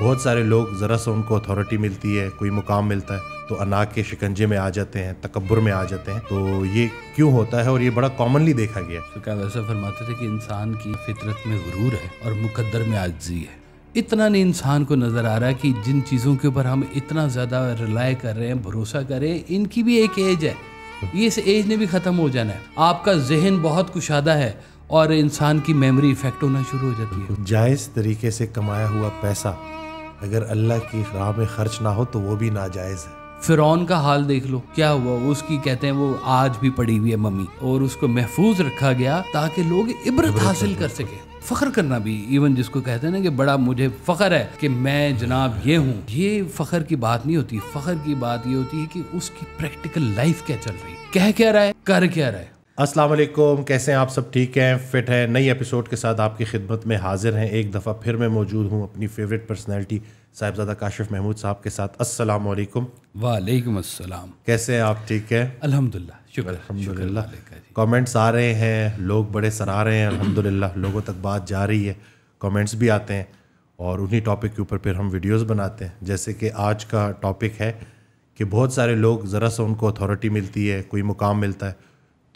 बहुत सारे लोग ज़रा सा उनको अथॉरिटी मिलती है कोई मुकाम मिलता है तो अना के शिकंजे में आ जाते हैं तकबर में आ जाते हैं तो ये क्यों होता है और ये बड़ा कॉमनली देखा गया तो क्या वैसा फरमाते थे कि इंसान की फितरत में गुरूर है और मुकद्दर में आजी है इतना नहीं इंसान को नज़र आ रहा है कि जिन चीज़ों के ऊपर हम इतना ज़्यादा रिलाय कर रहे हैं भरोसा करें इनकी भी एक एज है ये इस एज ने भी ख़त्म हो जाना है आपका जहन बहुत कुशादा है और इंसान की मेमोरी इफेक्ट होना शुरू हो जाती है जायज़ तरीके से कमाया हुआ पैसा अगर अल्लाह की राह में खर्च ना हो तो वो भी नाजायज़ है फिर का हाल देख लो क्या हुआ उसकी कहते हैं वो आज भी पड़ी हुई है मम्मी और उसको महफूज रखा गया ताकि लोग इबरत हासिल कर सके फ़ख्र करना भी इवन जिसको कहते हैं ना कि बड़ा मुझे फ़ख्र है कि मैं जनाब ये हूँ ये फ़ख्र की बात नहीं होती फ़ख्र की बात ये होती है कि उसकी प्रैक्टिकल लाइफ क्या चल रही कह क्या रहा है कर क्या रहा है अस्सलाम वालेकुम कैसे हैं आप सब ठीक हैं फिट हैं नई एपिसोड के साथ आपकी खिदमत में हाजिर हैं एक दफ़ा फिर मैं मौजूद हूँ अपनी फेवरेट पर्सनैलिटी साहिबजादा काशिफ महमूद साहब के साथ अस्सलाम वालेकुम वालेकुम अस्सलाम कैसे हैं आप ठीक हैं अल्हम्दुलिल्लाह शुक्र अल्हम्दुलिल्लाह कमेंट्स आ रहे हैं लोग बड़े सराह रहे हैं अल्हम्दुलिल्लाह लोगों तक बात जा रही है कॉमेंट्स भी आते हैं और उन्हीं टॉपिक के ऊपर फिर हम वीडियोज़ बनाते हैं जैसे कि आज का टॉपिक है कि बहुत सारे लोग ज़रा सा उनको अथॉरिटी मिलती है कोई मुकाम मिलता है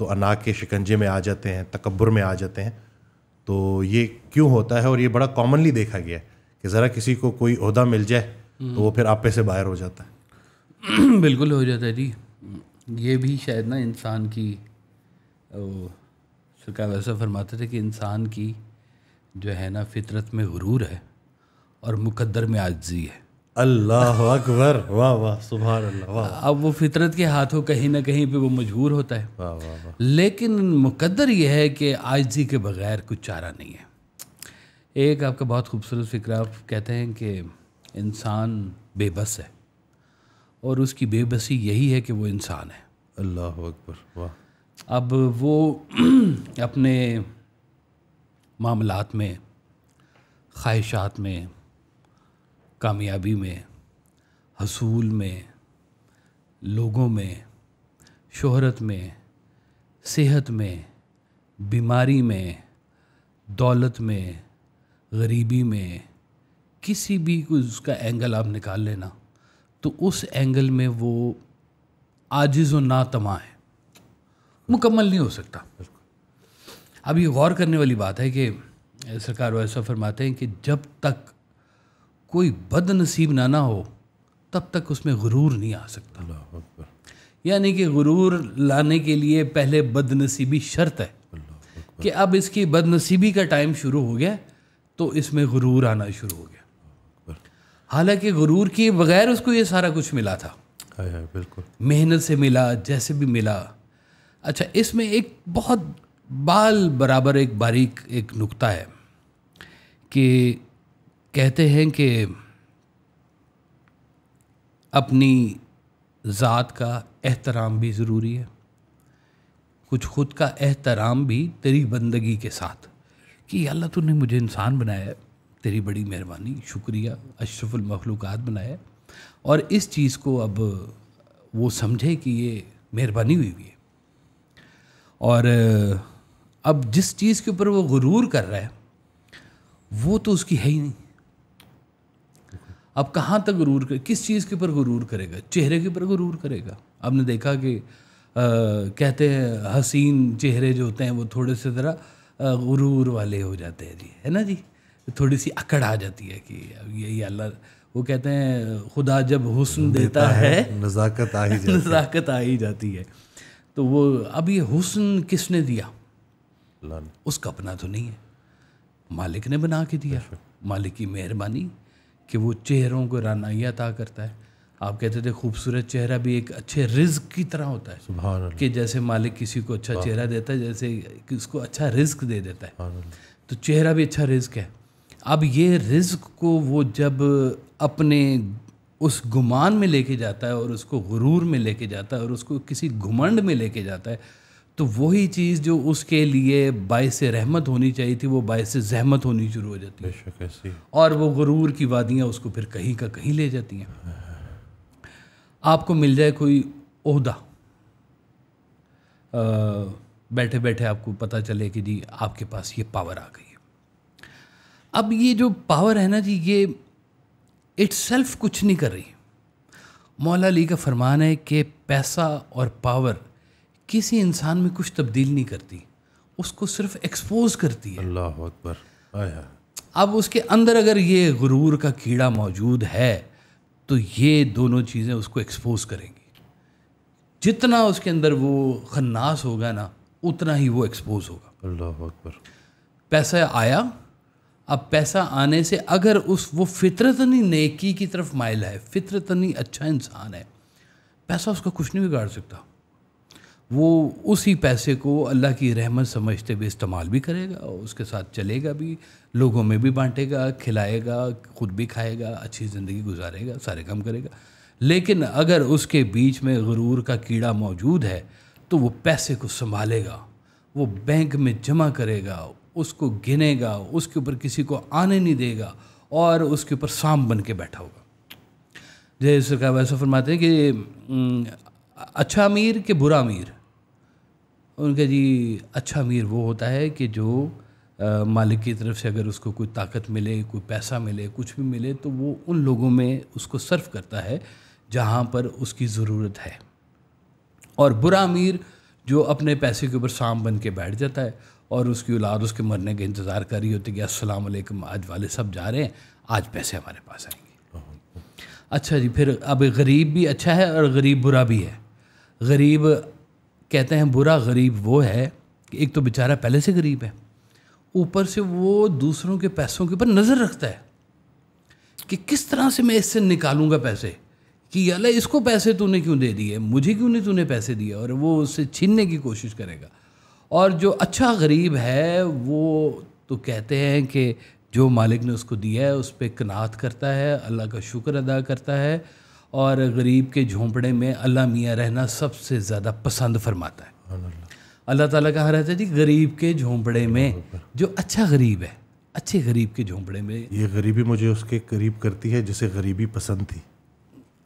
तो अना के शिकंजे में आ जाते हैं तकबर में आ जाते हैं तो ये क्यों होता है और ये बड़ा कॉमनली देखा गया है कि ज़रा किसी को कोई अहदा मिल जाए तो वो फिर आपे से बाहर हो जाता है बिल्कुल हो जाता है जी ये भी शायद ना इंसान की सरकार वैसा फरमाते थे कि इंसान की जो है ना फितरत में गुरूर है और मुकद्दर में आजी है अल्लाह अकबर वाह वाह सुबह अल्लाह वाह अब वो फितरत के हाथों कहीं ना कहीं पे वो मजबूर होता है वाह वाह वाह लेकिन मुकद्दर ये है कि आजी के बगैर कुछ चारा नहीं है एक आपका बहुत खूबसूरत फिक्र आप कहते हैं कि इंसान बेबस है और उसकी बेबसी यही है कि वो इंसान है अल्लाह अकबर वाह अब वो अपने मामलात में ख्वाहिशात में कामयाबी में हसूल में लोगों में शोहरत में सेहत में बीमारी में दौलत में गरीबी में किसी भी कोई उसका एंगल आप निकाल लेना तो उस एंगल में वो आजिज़ नातमा है मुकम्मल नहीं हो सकता अब ये गौर करने वाली बात है कि सरकार वैसा फरमाते हैं कि जब तक कोई बदनसीब नसीब ना ना हो तब तक उसमें गुरूर नहीं आ सकता यानी कि गुरूर लाने के लिए पहले बदनसीबी शर्त है कि अब इसकी बदनसीबी का टाइम शुरू हो गया तो इसमें गुरूर आना शुरू हो गया हालांकि गुरूर के बगैर उसको ये सारा कुछ मिला था बिल्कुल मेहनत से मिला जैसे भी मिला अच्छा इसमें एक बहुत बाल बराबर एक बारीक एक नुक्ता है कि कहते हैं कि अपनी ज़ात का एहतराम भी ज़रूरी है कुछ खुद का एहतराम भी तेरी बंदगी के साथ कि अल्लाह तूने मुझे इंसान बनाया तेरी बड़ी मेहरबानी शुक्रिया अशरफुल मखलूक़ात बनाया और इस चीज़ को अब वो समझे कि ये मेहरबानी हुई हुई है और अब जिस चीज़ के ऊपर वो गुरूर कर रहा है वो तो उसकी है ही नहीं अब कहाँ तक गुरूर कर किस चीज़ के ऊपर गुरूर करेगा चेहरे के ऊपर गुरूर करेगा आपने देखा कि आ, कहते हैं हसीन चेहरे जो होते हैं वो थोड़े से ज़रा गुरूर वाले हो जाते हैं जी है ना जी थोड़ी सी अकड़ आ जाती है कि यही अल्लाह वो कहते हैं खुदा जब हुस्न देता, देता है, है नज़ाकत आ ही नज़ाकत आ ही जाती है तो वो अब ये हुस्न किसने दिया उसका अपना तो नहीं है मालिक ने बना के दिया मालिक की मेहरबानी कि वो चेहरों को रानाइया अता करता है आप कहते थे खूबसूरत चेहरा भी एक अच्छे रिज्क की तरह होता है कि जैसे मालिक किसी को अच्छा चेहरा देता है जैसे उसको अच्छा रिज्क दे देता है तो चेहरा भी अच्छा रिज्क है अब ये रिस्क को वो जब अपने उस गुमान में लेके जाता है और उसको गुरूर में लेके जाता है और उसको किसी घुमंड में लेके जाता है तो वही चीज़ जो उसके लिए बायस रहमत होनी चाहिए थी वो बायस जहमत होनी शुरू हो जाती है और वो गुरूर की वादियाँ उसको फिर कहीं का कहीं ले जाती हैं आपको मिल जाए कोई अहदा बैठे बैठे आपको पता चले कि जी आपके पास ये पावर आ गई है अब ये जो पावर है ना जी ये इट्स सेल्फ कुछ नहीं कर रही मौला अली का फरमान है कि पैसा और पावर किसी इंसान में कुछ तब्दील नहीं करती उसको सिर्फ एक्सपोज करती है अल्लाह अकबर अब उसके अंदर अगर ये गुरूर का कीड़ा मौजूद है तो ये दोनों चीज़ें उसको एक्सपोज करेंगी जितना उसके अंदर वो खन्नास होगा ना उतना ही वो एक्सपोज होगा अल्लाह अकबर पैसा आया अब पैसा आने से अगर उस वो फितरतनी नेकी की तरफ माइल है फितरतनी अच्छा इंसान है पैसा उसका कुछ नहीं बिगाड़ सकता वो उसी पैसे को अल्लाह की रहमत समझते हुए इस्तेमाल भी करेगा और उसके साथ चलेगा भी लोगों में भी बांटेगा खिलाएगा खुद भी खाएगा अच्छी ज़िंदगी गुजारेगा सारे काम करेगा लेकिन अगर उसके बीच में गरूर का कीड़ा मौजूद है तो वो पैसे को संभालेगा वो बैंक में जमा करेगा उसको गिनेगा उसके ऊपर किसी को आने नहीं देगा और उसके ऊपर शाम बन के बैठा होगा जय सरकार फरमाते हैं कि अच्छा अमीर कि बुरा अमीर उनका जी अच्छा अमीर वो होता है कि जो मालिक की तरफ से अगर उसको कोई ताकत मिले कोई पैसा मिले कुछ भी मिले तो वो उन लोगों में उसको सर्व करता है जहाँ पर उसकी ज़रूरत है और बुरा अमीर जो अपने पैसे के ऊपर शाम बन के बैठ जाता है और उसकी औलाद उसके मरने का इंतज़ार कर रही होती है कि अस्सलाम वालेकुम आज वाले सब जा रहे हैं आज पैसे हमारे पास आएंगे अच्छा जी फिर अब गरीब भी अच्छा है और गरीब बुरा भी है गरीब कहते हैं बुरा गरीब वो है कि एक तो बेचारा पहले से गरीब है ऊपर से वो दूसरों के पैसों के ऊपर नज़र रखता है कि किस तरह से मैं इससे निकालूंगा पैसे कि अल्लाह इसको पैसे तूने क्यों दे दिए मुझे क्यों नहीं तूने पैसे दिए और वो उससे छीनने की कोशिश करेगा और जो अच्छा गरीब है वो तो कहते हैं कि जो मालिक ने उसको दिया है उस पर कनात करता है अल्लाह का शुक्र अदा करता है और गरीब के झोंपड़े में अल्लाह मियाँ रहना सबसे ज़्यादा पसंद फरमाता है अल्लाह ताला कहा रहता है जी गरीब के झोंपड़े में जो अच्छा गरीब है अच्छे गरीब के झोंपड़े में ये गरीबी मुझे उसके करीब करती है जिसे गरीबी पसंद थी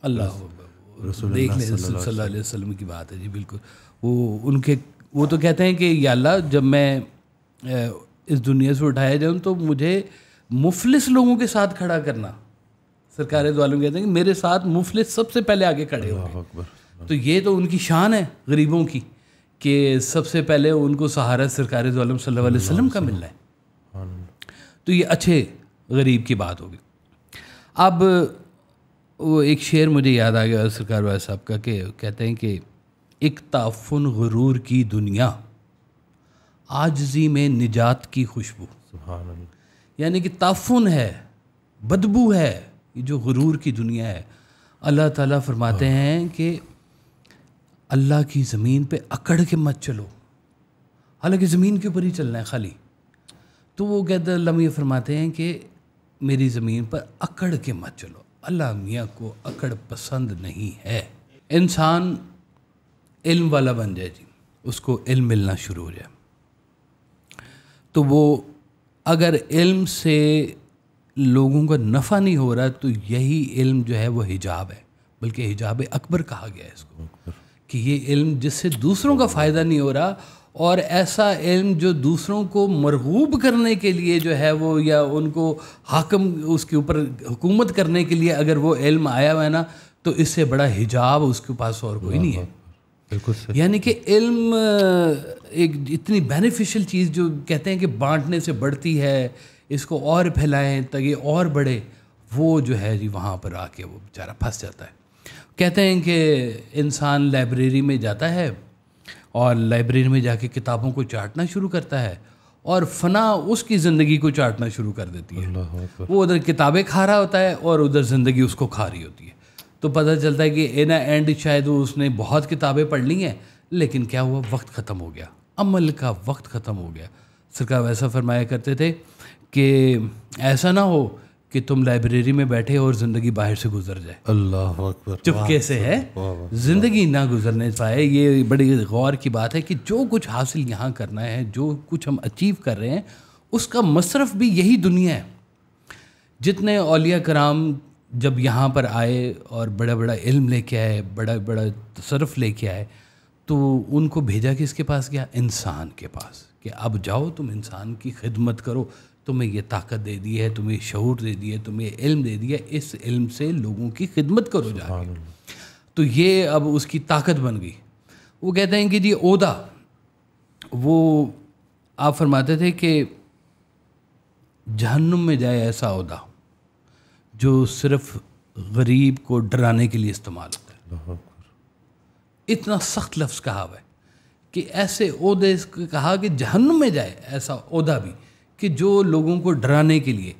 अल्लाह देख लें सल्लल्लाहु अलैहि वसल्लम की बात है जी बिल्कुल वो उनके वो तो कहते हैं कि या अल्लाह जब मैं इस दुनिया से उठाया जाऊँ तो मुझे मुफलिस लोगों के साथ खड़ा करना सरकार वालों कहते हैं कि मेरे साथ मुफलिस सबसे पहले आगे खड़े हो तो ये तो उनकी शान है गरीबों की कि सबसे पहले उनको सहारा सरकार वालम सल्लल्लाहु अलैहि वसल्लम का मिल रहा है तो ये अच्छे गरीब की बात होगी अब वो एक शेर मुझे याद आ गया सरकार वाले साहब का कि कहते हैं कि एक ताफुन गुरूर की दुनिया आजजी में निजात की खुशबू यानी कि ताफुन है बदबू है जो गुरूर की दुनिया है अल्लाह ताला फरमाते हाँ। हैं कि अल्लाह की ज़मीन पे अकड़ के मत चलो हालांकि ज़मीन के ऊपर ही चलना है खाली तो वो कहते अल्लाह मियाँ फरमाते हैं कि मेरी ज़मीन पर अकड़ के मत चलो अल्लाह मियाँ को अकड़ पसंद नहीं है इंसान इल्म वाला बन जाए जी उसको इल्म मिलना शुरू हो जाए तो वो अगर इल्म से लोगों का नफ़ा नहीं हो रहा तो यही इल्म जो है वो हिजाब है बल्कि हिजाब अकबर कहा गया है इसको कि ये इल्म जिससे दूसरों का फ़ायदा नहीं हो रहा और ऐसा इल्म जो दूसरों को मरगूब करने के लिए जो है वो या उनको हाकम उसके ऊपर हुकूमत करने के लिए अगर वो इल्म आया हुआ है ना तो इससे बड़ा हिजाब उसके पास और कोई नहीं है बिल्कुल यानी कि इल्म एक इतनी बेनिफिशियल चीज़ जो कहते हैं कि बांटने से बढ़ती है इसको और फैलाएं ताकि और बढ़े वो जो है जी वहाँ पर आके वो बेचारा फंस जाता है कहते हैं कि इंसान लाइब्रेरी में जाता है और लाइब्रेरी में जाके किताबों को चाटना शुरू करता है और फना उसकी ज़िंदगी को चाटना शुरू कर देती है वो उधर किताबें खा रहा होता है और उधर ज़िंदगी उसको खा रही होती है तो पता चलता है कि इन एंड शायद वो उसने बहुत किताबें पढ़ ली हैं लेकिन क्या हुआ वक्त ख़त्म हो गया अमल का वक्त ख़त्म हो गया सरकार वैसा फरमाया करते थे कि ऐसा ना हो कि तुम लाइब्रेरी में बैठे और जिंदगी बाहर से गुजर जाए अल्लाह अकबर चुपके से है जिंदगी ना गुजरने पाए ये बड़ी गौर की बात है कि जो कुछ हासिल यहाँ करना है जो कुछ हम अचीव कर रहे हैं उसका मशरफ भी यही दुनिया है जितने अलिया कराम जब यहाँ पर आए और बड़ा बड़ा इल्म लेके आए बड़ा बड़ा तसरफ लेके आए तो उनको भेजा किसके पास गया इंसान के पास कि अब जाओ तुम इंसान की खिदमत करो तुम्हें ये ताकत दे दी है तुम्हें शहूर दे दिया तुम्हें इल्म दे दिया इस इल्म से लोगों की खिदमत करो जा तो ये अब उसकी ताकत बन गई वो कहते हैं कि जी ओदा वो आप फरमाते थे कि जहन्नुम में जाए ऐसा अहदा जो सिर्फ गरीब को डराने के लिए इस्तेमाल होता है इतना सख्त लफ्ज़ कहा हुआ है कि ऐसे अहदे कहा कि जहन्नुम में जाए ऐसा अहदा भी कि जो लोगों को डराने के लिए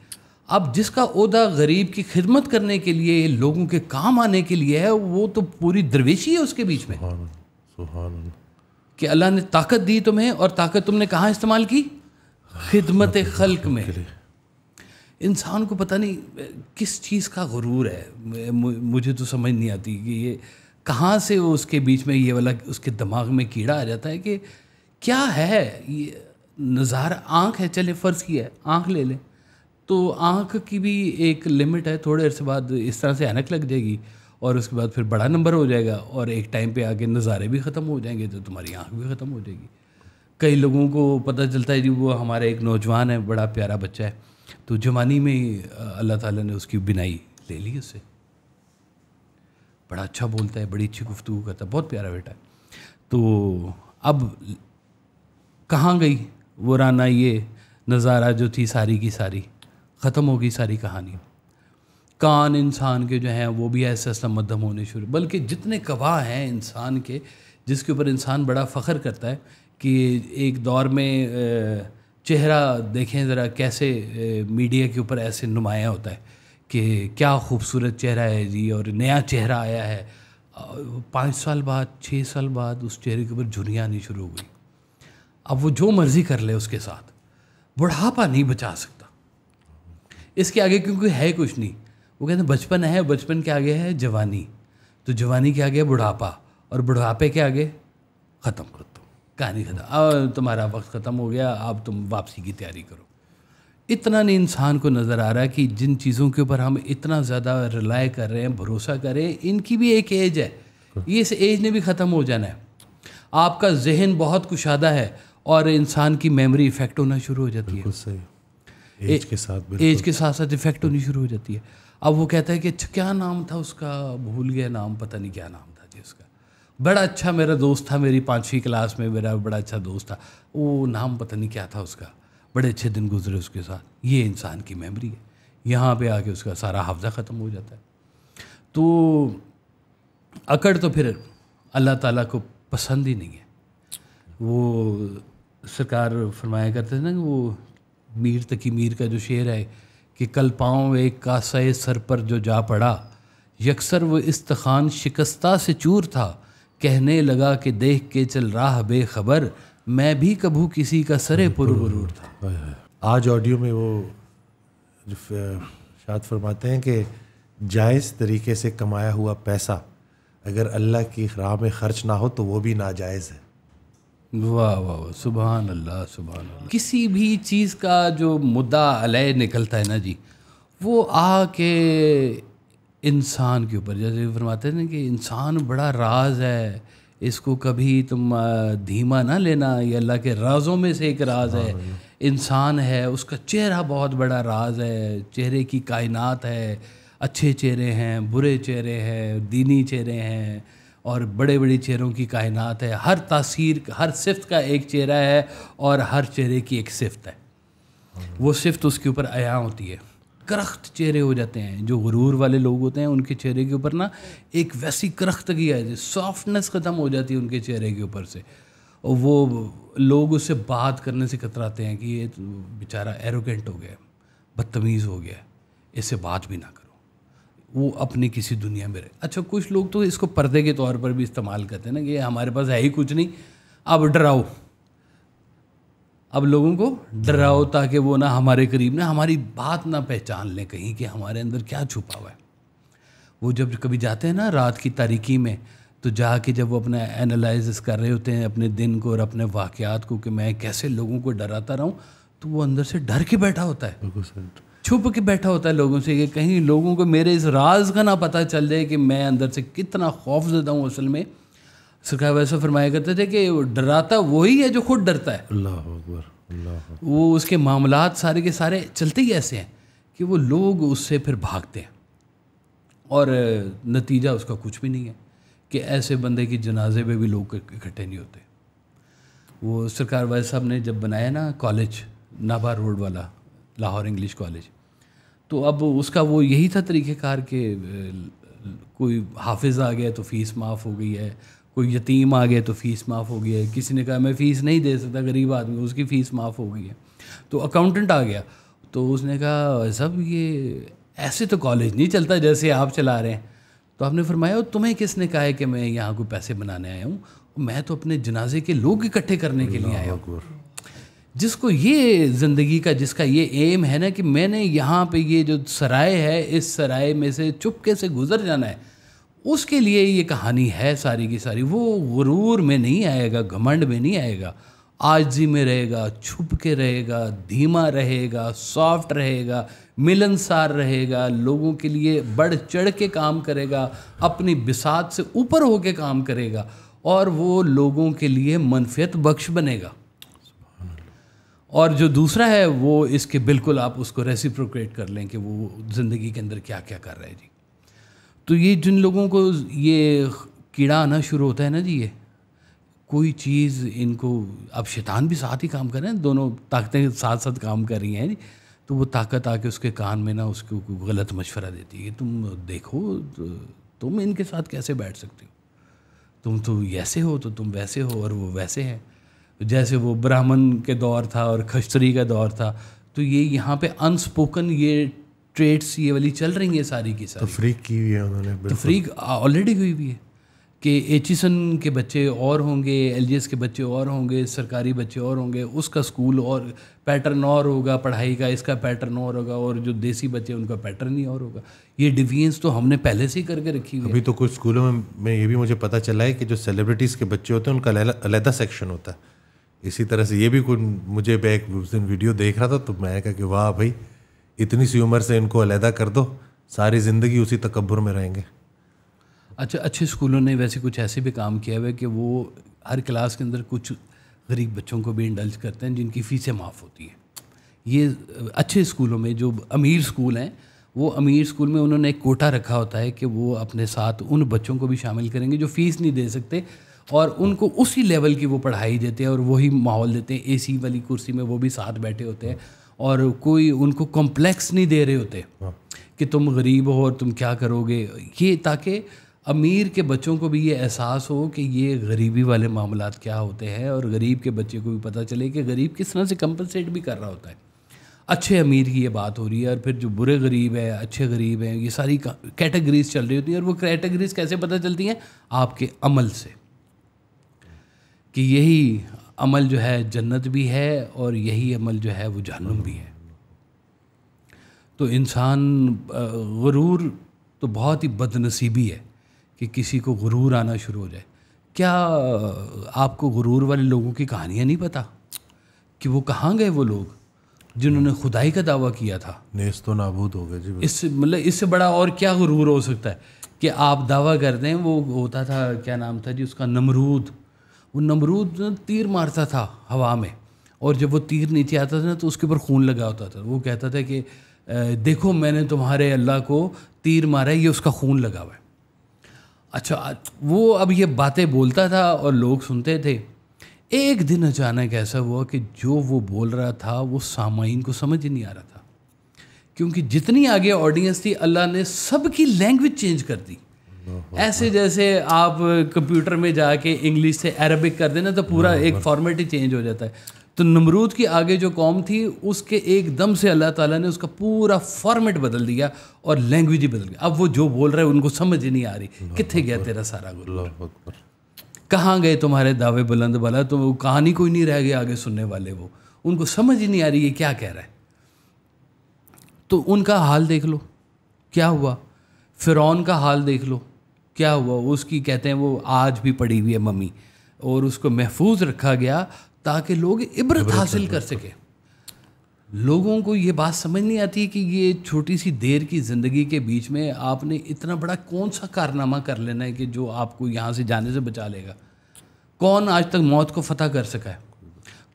अब जिसका उहदा गरीब की खिदमत करने के लिए लोगों के काम आने के लिए है वो तो पूरी दरवेशी है उसके बीच में कि अल्लाह ने ताकत दी तुम्हें और ताकत तुमने कहाँ इस्तेमाल की खिदमत खल्क में इंसान को पता नहीं किस चीज़ का गुरूर है मुझे तो समझ नहीं आती कि ये कहाँ से उसके बीच में ये वाला उसके दिमाग में कीड़ा आ जाता है कि क्या है ये नज़ारा आँख है चले फ़र्ज़ की है आँख ले लें तो आँख की भी एक लिमिट है थोड़े अर्से बाद इस तरह से ऐनक लग जाएगी और उसके बाद फिर बड़ा नंबर हो जाएगा और एक टाइम पे आके नज़ारे भी ख़त्म हो जाएंगे तो तुम्हारी आँख भी ख़त्म हो जाएगी कई लोगों को पता चलता है जी वो हमारा एक नौजवान है बड़ा प्यारा बच्चा है तो जवानी में अल्लाह ताला ने उसकी बिनाई ले ली उससे बड़ा अच्छा बोलता है बड़ी अच्छी गुफ्तु करता है बहुत प्यारा बेटा है तो अब कहाँ गई वराना ये नज़ारा जो थी सारी की सारी ख़त्म होगी सारी कहानी कान इंसान के जो हैं वो भी ऐसे ऐसा मध्यम होने शुरू बल्कि जितने कवाह हैं इंसान के जिसके ऊपर इंसान बड़ा फ़ख्र करता है कि एक दौर में चेहरा देखें ज़रा कैसे मीडिया के ऊपर ऐसे नुमाया होता है कि क्या खूबसूरत चेहरा है जी और नया चेहरा आया है पाँच साल बाद छः साल बाद उस चेहरे के ऊपर झुनिया आनी शुरू हो गई अब वो जो मर्ज़ी कर ले उसके साथ बुढ़ापा नहीं बचा सकता इसके आगे क्योंकि है कुछ नहीं वो कहते हैं बचपन है बचपन के आगे है जवानी तो जवानी के आगे बुढ़ापा और बुढ़ापे के आगे ख़त्म कर दो कहानी ख़त्म अब तुम्हारा वक्त ख़त्म हो गया अब तुम वापसी की तैयारी करो इतना नहीं इंसान को नज़र आ रहा है कि जिन चीज़ों के ऊपर हम इतना ज़्यादा रिलाय कर रहे हैं भरोसा कर रहे हैं इनकी भी एक एज है ये इस एज ने भी ख़त्म हो जाना है आपका जहन बहुत कुशादा है और इंसान की मेमोरी इफेक्ट होना शुरू हो जाती है सही एज के साथ एज के साथ साथ इफेक्ट होनी शुरू हो जाती है अब वो कहता है कि अच्छा क्या नाम था उसका भूल गया नाम पता नहीं क्या नाम था जी उसका बड़ा अच्छा मेरा दोस्त था मेरी पाँचवीं क्लास में मेरा बड़ा अच्छा दोस्त था वो नाम पता नहीं क्या था उसका बड़े अच्छे दिन गुजरे उसके साथ ये इंसान की मेमोरी है यहाँ पे आके उसका सारा हाफजा ख़त्म हो जाता है तो अकड़ तो फिर अल्लाह ताला को पसंद ही नहीं है वो सरकार फरमाया करते थे ना वो मीर तकी मीर का जो शेर है कि कल पाँव एक कासाए सर पर जो जा पड़ा यकसर वो इस्तखान शिकस्ता से चूर था कहने लगा कि देख के चल राह बेखबर मैं भी कभू किसी का सरे गुरूर था आज ऑडियो में वो शाद फरमाते हैं कि जायज़ तरीके से कमाया हुआ पैसा अगर अल्लाह की राह में खर्च ना हो तो वो भी नाजायज़ है वाह वाह सुबह अल्लाह सुबह किसी भी चीज़ का जो मुद्दा अलह निकलता है ना जी वो आके इंसान के ऊपर जैसे फरमाते हैं ना कि इंसान बड़ा राज है इसको कभी तुम धीमा ना लेना ये अल्लाह के राजों में से एक राज है इंसान है उसका चेहरा बहुत बड़ा राज है चेहरे की कायनात है अच्छे चेहरे हैं बुरे चेहरे हैं दीनी चेहरे हैं और बड़े बड़े चेहरों की कायनात है हर तासीर हर सिफ्त का एक चेहरा है और हर चेहरे की एक सिफ्त है वो सिफ्त उसके ऊपर आया होती है करख्त चेहरे हो जाते हैं जो गुरूर वाले लोग होते हैं उनके चेहरे के ऊपर ना एक वैसी की आ जाती सॉफ्टनेस ख़त्म हो जाती है उनके चेहरे के ऊपर से और वो लोग उससे बात करने से कतराते हैं कि ये तो बेचारा एरोगेंट हो गया बदतमीज़ हो गया इससे बात भी ना कर वो अपनी किसी दुनिया में रहे अच्छा कुछ लोग तो इसको पर्दे के तौर पर भी इस्तेमाल करते हैं ना कि हमारे पास है ही कुछ नहीं अब डराओ अब लोगों को डराओ ताकि वो ना हमारे करीब ना हमारी बात ना पहचान लें कहीं कि हमारे अंदर क्या छुपा हुआ है वो जब कभी जाते हैं ना रात की तारीकी में तो जाके जब वो अपना एनालिस कर रहे होते हैं अपने दिन को और अपने वाक़ात को कि मैं कैसे लोगों को डराता रहूँ तो वो अंदर से डर के बैठा होता है छुप के बैठा होता है लोगों से कि कहीं लोगों को मेरे इस राज का ना पता चल जाए कि मैं अंदर से कितना खौफ देता हूँ असल में सरकार वैसा तो फरमाया करते थे कि डराता वही है जो खुद डरता है अल्लाह अकबर वो उसके मामला सारे के सारे चलते ही ऐसे हैं कि वो लोग उससे फिर भागते हैं और नतीजा उसका कुछ भी नहीं है कि ऐसे बंदे की जनाजे पे भी लोग इकट्ठे नहीं होते वो सरकार वाज साहब ने जब बनाया ना कॉलेज नाभा रोड वाला लाहौर इंग्लिश कॉलेज तो अब उसका वो यही था तरीक़ेकार के कोई हाफिज आ गया तो फ़ीस माफ़ हो गई है कोई यतीम आ गया तो फ़ीस माफ़ हो गई है किसी ने कहा मैं फ़ीस नहीं दे सकता गरीब आदमी उसकी फ़ीस माफ़ हो गई है तो अकाउंटेंट आ गया तो उसने कहा सब ये ऐसे तो कॉलेज नहीं चलता जैसे आप चला रहे हैं तो आपने फरमाया तुम्हें किसने कहा है कि मैं यहाँ को पैसे बनाने आया हूँ मैं तो अपने जनाजे के लोग इकट्ठे करने के लिए आया हूँ जिसको ये ज़िंदगी का जिसका ये एम है ना कि मैंने यहाँ पे ये जो सराय है इस सराय में से चुपके से गुजर जाना है उसके लिए ये कहानी है सारी की सारी वो गुरूर में नहीं आएगा घमंड में नहीं आएगा आजी में रहेगा छुप के रहेगा धीमा रहेगा सॉफ्ट रहेगा मिलनसार रहेगा लोगों के लिए बढ़ चढ़ के काम करेगा अपनी बिसात से ऊपर होके काम करेगा और वो लोगों के लिए मनफियत बख्श बनेगा और जो दूसरा है वो इसके बिल्कुल आप उसको रेसिप्रोक्रेट कर लें कि वो ज़िंदगी के अंदर क्या क्या कर रहे हैं जी तो ये जिन लोगों को ये कीड़ा आना शुरू होता है ना जी ये कोई चीज़ इनको अब शैतान भी साथ ही काम कर रहे हैं दोनों ताकतें साथ साथ काम कर रही हैं जी तो वो ताकत आके उसके कान में ना उसको गलत मशवरा देती है तुम देखो तो तुम इनके साथ कैसे बैठ सकते हो तुम तो ऐसे हो तो तुम वैसे हो और वो वैसे हैं तो जैसे वो ब्राह्मण के दौर था और खस्तरी का दौर था तो ये यहाँ पे अनस्पोकन ये ट्रेड्स ये वाली चल रही है सारी की सारी तफरीक तो की हुई है उन्होंने तफरीक तो ऑलरेडी हुई हुई है कि एचिसन के बच्चे और होंगे एल के बच्चे और होंगे सरकारी बच्चे और होंगे उसका स्कूल और पैटर्न और होगा पढ़ाई का इसका पैटर्न और होगा और जो देसी बच्चे उनका पैटर्न ही और होगा ये डिवियंस तो हमने पहले से ही करके रखी हुई अभी तो कुछ स्कूलों में, में ये भी मुझे पता चला है कि जो सेलिब्रिटीज़ के बच्चे होते हैं उनका अलहदा सेक्शन होता है इसी तरह से ये भी कुछ मुझे मैं एक उस दिन वीडियो देख रहा था तो मैंने कहा कि वाह भाई इतनी सी उम्र से इनको अलहदा कर दो सारी ज़िंदगी उसी तकबर में रहेंगे अच्छा अच्छे स्कूलों ने वैसे कुछ ऐसे भी काम किया हुआ है कि वो हर क्लास के अंदर कुछ गरीब बच्चों को भी इंडल्ज करते हैं जिनकी फ़ीसें माफ़ होती हैं ये अच्छे स्कूलों में जो अमीर स्कूल हैं वो अमीर स्कूल में उन्होंने एक कोटा रखा होता है कि वो अपने साथ उन बच्चों को भी शामिल करेंगे जो फ़ीस नहीं दे सकते और उनको उसी लेवल की वो पढ़ाई देते हैं और वही माहौल देते हैं एसी वाली कुर्सी में वो भी साथ बैठे होते हैं और कोई उनको कॉम्प्लेक्स नहीं दे रहे होते हाँ। कि तुम गरीब हो और तुम क्या करोगे ये ताकि अमीर के बच्चों को भी ये एहसास हो कि ये गरीबी वाले मामला क्या होते हैं और गरीब के बच्चे को भी पता चले कि गरीब किस तरह से कंपनसेट भी कर रहा होता है अच्छे अमीर की ये बात हो रही है और फिर जो बुरे गरीब हैं अच्छे गरीब हैं ये सारी कैटेगरीज चल रही होती हैं और वो कैटेगरीज कैसे पता चलती हैं आपके अमल से कि यही अमल जो है जन्नत भी है और यही अमल जो है वो जहन्नुम भी है तो इंसान गुरूर तो बहुत ही बदनसीबी है कि किसी को गुरूर आना शुरू हो जाए क्या आपको गुरूर वाले लोगों की कहानियाँ नहीं पता कि वो कहाँ गए वो लोग जिन्होंने खुदाई का दावा किया था नेस तो नाबूद हो गए जी इससे मतलब इससे बड़ा और क्या गुरूर हो सकता है कि आप दावा कर दें वो होता था क्या नाम था जी उसका नमरूद वो नमरूद तीर मारता था हवा में और जब वो तीर नीचे आता था ना तो उसके ऊपर खून लगा होता था वो कहता था कि देखो मैंने तुम्हारे अल्लाह को तीर मारा है ये उसका खून लगा हुआ है अच्छा वो अब ये बातें बोलता था और लोग सुनते थे एक दिन अचानक ऐसा हुआ कि जो वो बोल रहा था वो सामाइन को समझ ही नहीं आ रहा था क्योंकि जितनी आगे ऑडियंस थी अल्लाह ने सबकी लैंग्वेज चेंज कर दी ऐसे जैसे आप कंप्यूटर में जाके इंग्लिश से अरबिक कर देना तो पूरा हाँ, एक फॉर्मेट ही चेंज हो जाता है तो नमरूद की आगे जो कौम थी उसके एकदम से अल्लाह ताला ने उसका पूरा फॉर्मेट बदल दिया और लैंग्वेज ही बदल गया अब वो जो बोल रहे हैं उनको समझ ही नहीं आ रही कितने गया तेरा सारा गुरु कहाँ गए तुम्हारे दावे बुलंद वाला तो कहानी कोई नहीं रह गया आगे सुनने वाले वो उनको समझ ही नहीं आ रही ये क्या कह रहा है तो उनका हाल देख लो क्या हुआ फिरौन का हाल देख लो क्या हुआ उसकी कहते हैं वो आज भी पड़ी हुई है मम्मी और उसको महफूज रखा गया ताकि लोग इबरत हासिल कर सकें लोगों को ये बात समझ नहीं आती कि ये छोटी सी देर की ज़िंदगी के बीच में आपने इतना बड़ा कौन सा कारनामा कर लेना है कि जो आपको यहाँ से जाने से बचा लेगा कौन आज तक मौत को फतह कर सका है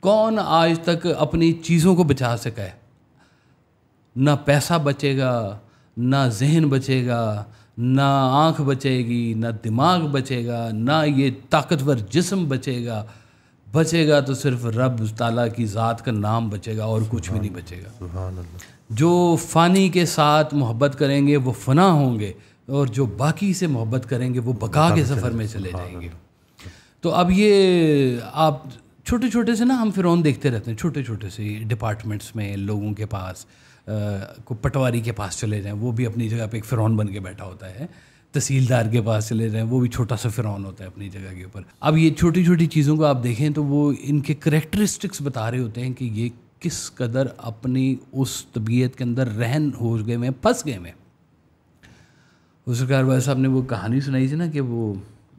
कौन आज तक अपनी चीज़ों को बचा सका है ना पैसा बचेगा ना जहन बचेगा ना आँख बचेगी ना दिमाग बचेगा ना ये ताकतवर जिस्म बचेगा बचेगा तो सिर्फ रब ताला की ज़ात का नाम बचेगा और कुछ भी नहीं बचेगा जो फ़ानी के साथ मोहब्बत करेंगे वो फना होंगे और जो बाकी से मोहब्बत करेंगे वो बका के सफ़र में चले जाएंगे तो अब ये आप छोटे छोटे से ना हम फिर देखते रहते हैं छोटे छोटे से डिपार्टमेंट्स में लोगों के पास को पटवारी के पास चले जाएँ वो भी अपनी जगह पे एक फ़िरौन बन के बैठा होता है तहसीलदार के पास चले जाएँ वो भी छोटा सा फ़िरौन होता है अपनी जगह के ऊपर अब ये छोटी छोटी चीज़ों को आप देखें तो वो इनके करेक्टरिस्टिक्स बता रहे होते हैं कि ये किस कदर अपनी उस तबीयत के अंदर रहन हो गए में फंस गए में उसकार भाई साहब ने वो कहानी सुनाई थी ना कि वो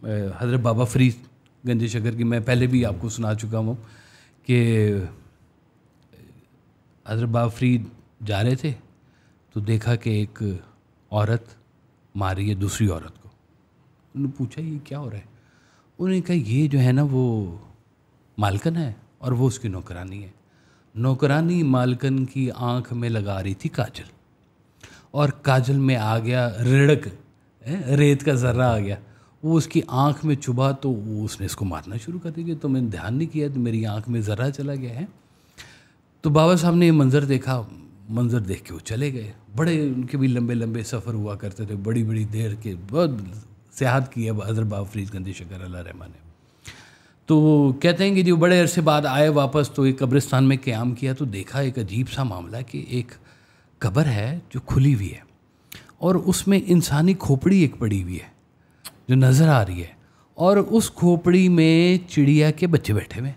हज़रत बाबा फरीद गंजे शकर की मैं पहले भी आपको सुना चुका हूँ कि हज़रत बाबा फरीद जा रहे थे तो देखा कि एक औरत मार रही है दूसरी औरत को उन्होंने पूछा ये क्या हो रहा है उन्होंने कहा ये जो है ना वो मालकन है और वो उसकी नौकरानी है नौकरानी मालकन की आंख में लगा रही थी काजल और काजल में आ गया रेड़क रेत का जर्रा आ गया वो उसकी आंख में चुभा तो उसने इसको मारना शुरू कर दिया तो मैंने ध्यान नहीं किया तो मेरी आंख में जर्रा चला गया है तो बाबा साहब ने ये मंज़र देखा मंज़र देख के वो चले गए बड़े उनके भी लंबे लंबे सफ़र हुआ करते थे बड़ी बड़ी देर के बहुत सियाहत की है फरीद गंदी शकर अल्लाह रहमान ने तो कहते हैं कि जो बड़े अरसे बाद आए वापस तो एक कब्रिस्तान में क्याम किया तो देखा एक अजीब सा मामला कि एक कब्र है जो खुली हुई है और उसमें इंसानी खोपड़ी एक पड़ी हुई है जो नज़र आ रही है और उस खोपड़ी में चिड़िया के बच्चे बैठे हुए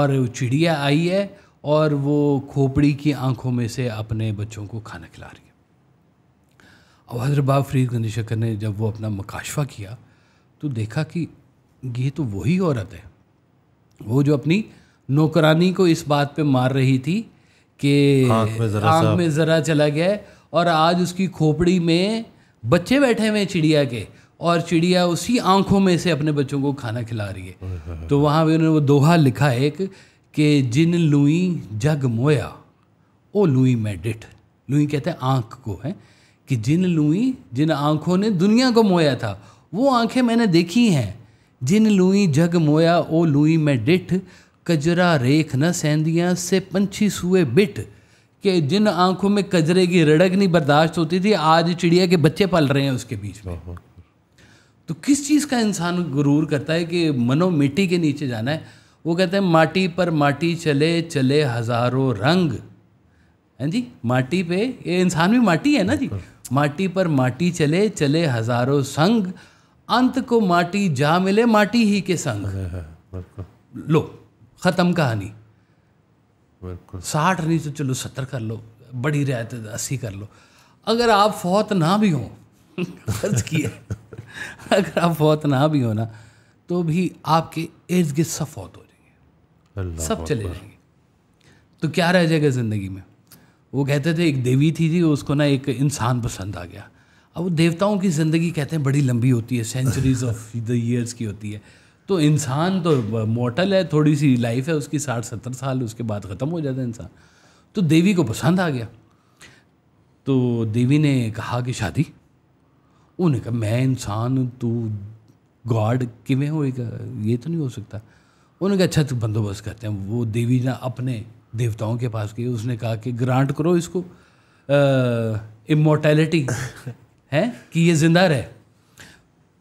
और चिड़िया आई है और वो खोपड़ी की आंखों में से अपने बच्चों को खाना खिला रही है अब हजरबाब फरीद गंदी शक्कर ने जब वो अपना मकाशवा किया तो देखा कि ये तो वही औरत है वो जो अपनी नौकरानी को इस बात पे मार रही थी कि आँख में ज़रा चला गया है और आज उसकी खोपड़ी में बच्चे बैठे हुए हैं चिड़िया के और चिड़िया उसी आंखों में से अपने बच्चों को खाना खिला रही है तो वहाँ भी उन्होंने वो दोहा लिखा है एक कि जिन लुई जग मोया ओ लुई मैं डिठ लुई कहते हैं आँख को है कि जिन लुई जिन आँखों ने दुनिया को मोया था वो आँखें मैंने देखी हैं जिन लुई जग मोया ओ लुई में डिठ कजरा रेख न सेंदियाँ से पंछी सुए बिट कि जिन आँखों में कजरे की रड़क नहीं बर्दाश्त होती थी आज चिड़िया के बच्चे पल रहे हैं उसके बीच में हाँ, हाँ। तो किस चीज़ का इंसान गुरूर करता है कि मनो मिट्टी के नीचे जाना है वो कहते हैं माटी पर माटी चले चले हजारों रंग है जी माटी पे ये इंसान भी माटी है ना जी माटी पर माटी चले चले हजारों संग अंत को माटी जा मिले माटी ही के संग लो ख़त्म कहानी साठ नहीं तो चलो सत्तर कर लो बड़ी रियायत अस्सी कर लो अगर आप फौत ना भी हो फर्ज किए अगर आप फौत ना भी हो ना तो भी आपके इर्द गिर्द सब फौत हो सब चले जाएंगे तो क्या रह जाएगा ज़िंदगी में वो कहते थे एक देवी थी जी उसको ना एक इंसान पसंद आ गया अब वो देवताओं की ज़िंदगी कहते हैं बड़ी लंबी होती है सेंचुरीज ऑफ द ईयर्स की होती है तो इंसान तो मोटल है थोड़ी सी लाइफ है उसकी साठ सत्तर साल उसके बाद ख़त्म हो जाता है इंसान तो देवी को पसंद आ गया तो देवी ने कहा कि शादी उन्होंने कहा मैं इंसान तू गॉड किमें होगा ये तो नहीं हो सकता उन्होंने कहा अच्छा बंदोबस्त करते हैं वो देवी ना अपने देवताओं के पास गई उसने कहा कि ग्रांट करो इसको इमोटैलिटी है कि ये ज़िंदा रहे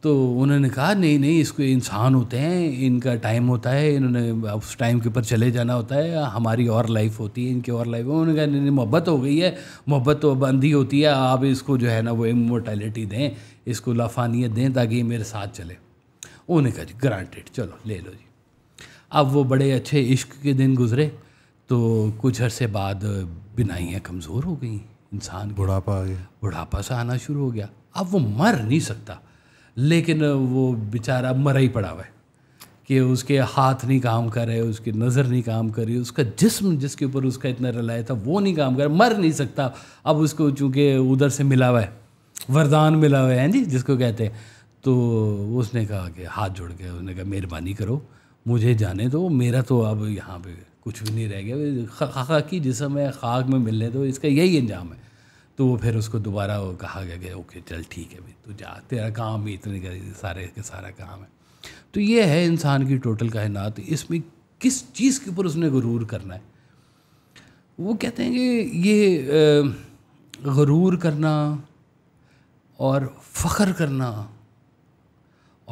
तो उन्होंने कहा नहीं नहीं इसको इंसान होते हैं इनका टाइम होता है इन्होंने उस टाइम के ऊपर चले जाना होता है हमारी और लाइफ होती है इनकी और लाइफ उन्होंने कहा नहीं नहीं मोहब्बत हो गई है मोहब्बत तो अब अंधी होती है आप इसको जो है ना वो इमोटैलिटी दें इसको लाफानियत दें ताकि ये मेरे साथ चले उन्होंने कहा जी ग्रांटेड चलो ले लो जी अब वो बड़े अच्छे इश्क के दिन गुजरे तो कुछ अरसे बाद बिनाइयाँ कमज़ोर हो गई इंसान बुढ़ापा आ गया बुढ़ापा सा आना शुरू हो गया अब वो मर नहीं सकता लेकिन वो बेचारा मरा ही पड़ा हुआ है कि उसके हाथ नहीं काम कर रहे उसकी नज़र नहीं काम कर रही उसका जिस्म जिसके ऊपर उसका इतना रलाया था वो नहीं काम कर मर नहीं सकता अब उसको चूँकि उधर से मिला हुआ है वरदान मिला हुआ है जी जिसको कहते हैं तो उसने कहा कि हाथ जोड़ के उसने कहा मेहरबानी करो मुझे जाने दो मेरा तो अब यहाँ पे कुछ भी नहीं रह गया खाका की जिसम है खाक में मिलने दो इसका यही इंजाम है तो वो फिर उसको दोबारा वो कहा गया कि ओके चल ठीक है भाई तू जा तेरा काम भी इतने का सारे के सारा काम है तो ये है इंसान की टोटल तो इसमें किस चीज़ के ऊपर उसने गुरूर करना है वो कहते हैं कि ये गुरूर करना और फ़ख्र करना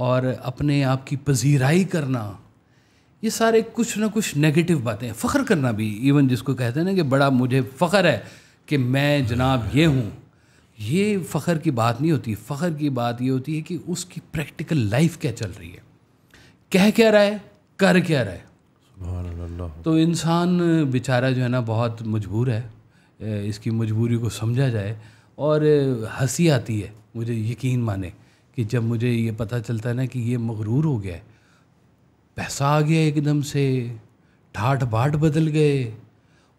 और अपने आप की पजीराई करना ये सारे कुछ ना कुछ नेगेटिव बातें फ़ख्र करना भी इवन जिसको कहते हैं ना कि बड़ा मुझे फ़ख्र है कि मैं जनाब ये हूँ ये फ़ख्र की बात नहीं होती फ़ख्र की बात ये होती है कि उसकी प्रैक्टिकल लाइफ क्या चल रही है कह क्या रहा है कर क्या रहा है तो इंसान बेचारा जो है ना बहुत मजबूर है इसकी मजबूरी को समझा जाए और हंसी आती है मुझे यकीन माने कि जब मुझे ये पता चलता है ना कि ये मगरूर हो गया है पैसा आ गया एकदम से ठाठ बाट बदल गए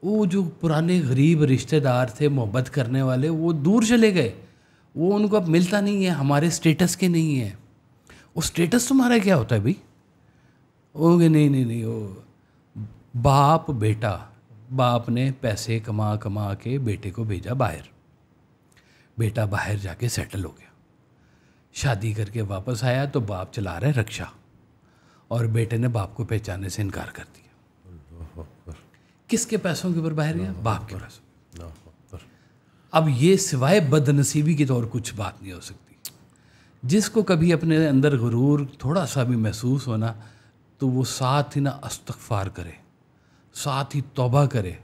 वो जो पुराने गरीब रिश्तेदार थे मोहब्बत करने वाले वो दूर चले गए वो उनको अब मिलता नहीं है हमारे स्टेटस के नहीं है वो स्टेटस तुम्हारा क्या होता है भाई ओ नहीं नहीं नहीं वो बाप बेटा बाप ने पैसे कमा कमा के बेटे को भेजा बाहर बेटा बाहर जाके सेटल हो गया शादी करके वापस आया तो बाप चला रहे रक्षा और बेटे ने बाप को पहचानने से इनकार कर दिया किसके पैसों के ऊपर बाहर गया बाप के पैसों अब ये सिवाय बदनसीबी की तो और कुछ बात नहीं हो सकती जिसको कभी अपने अंदर गुरूर थोड़ा सा भी महसूस होना तो वो साथ ही ना अस्तफार करे साथ ही तोबा करे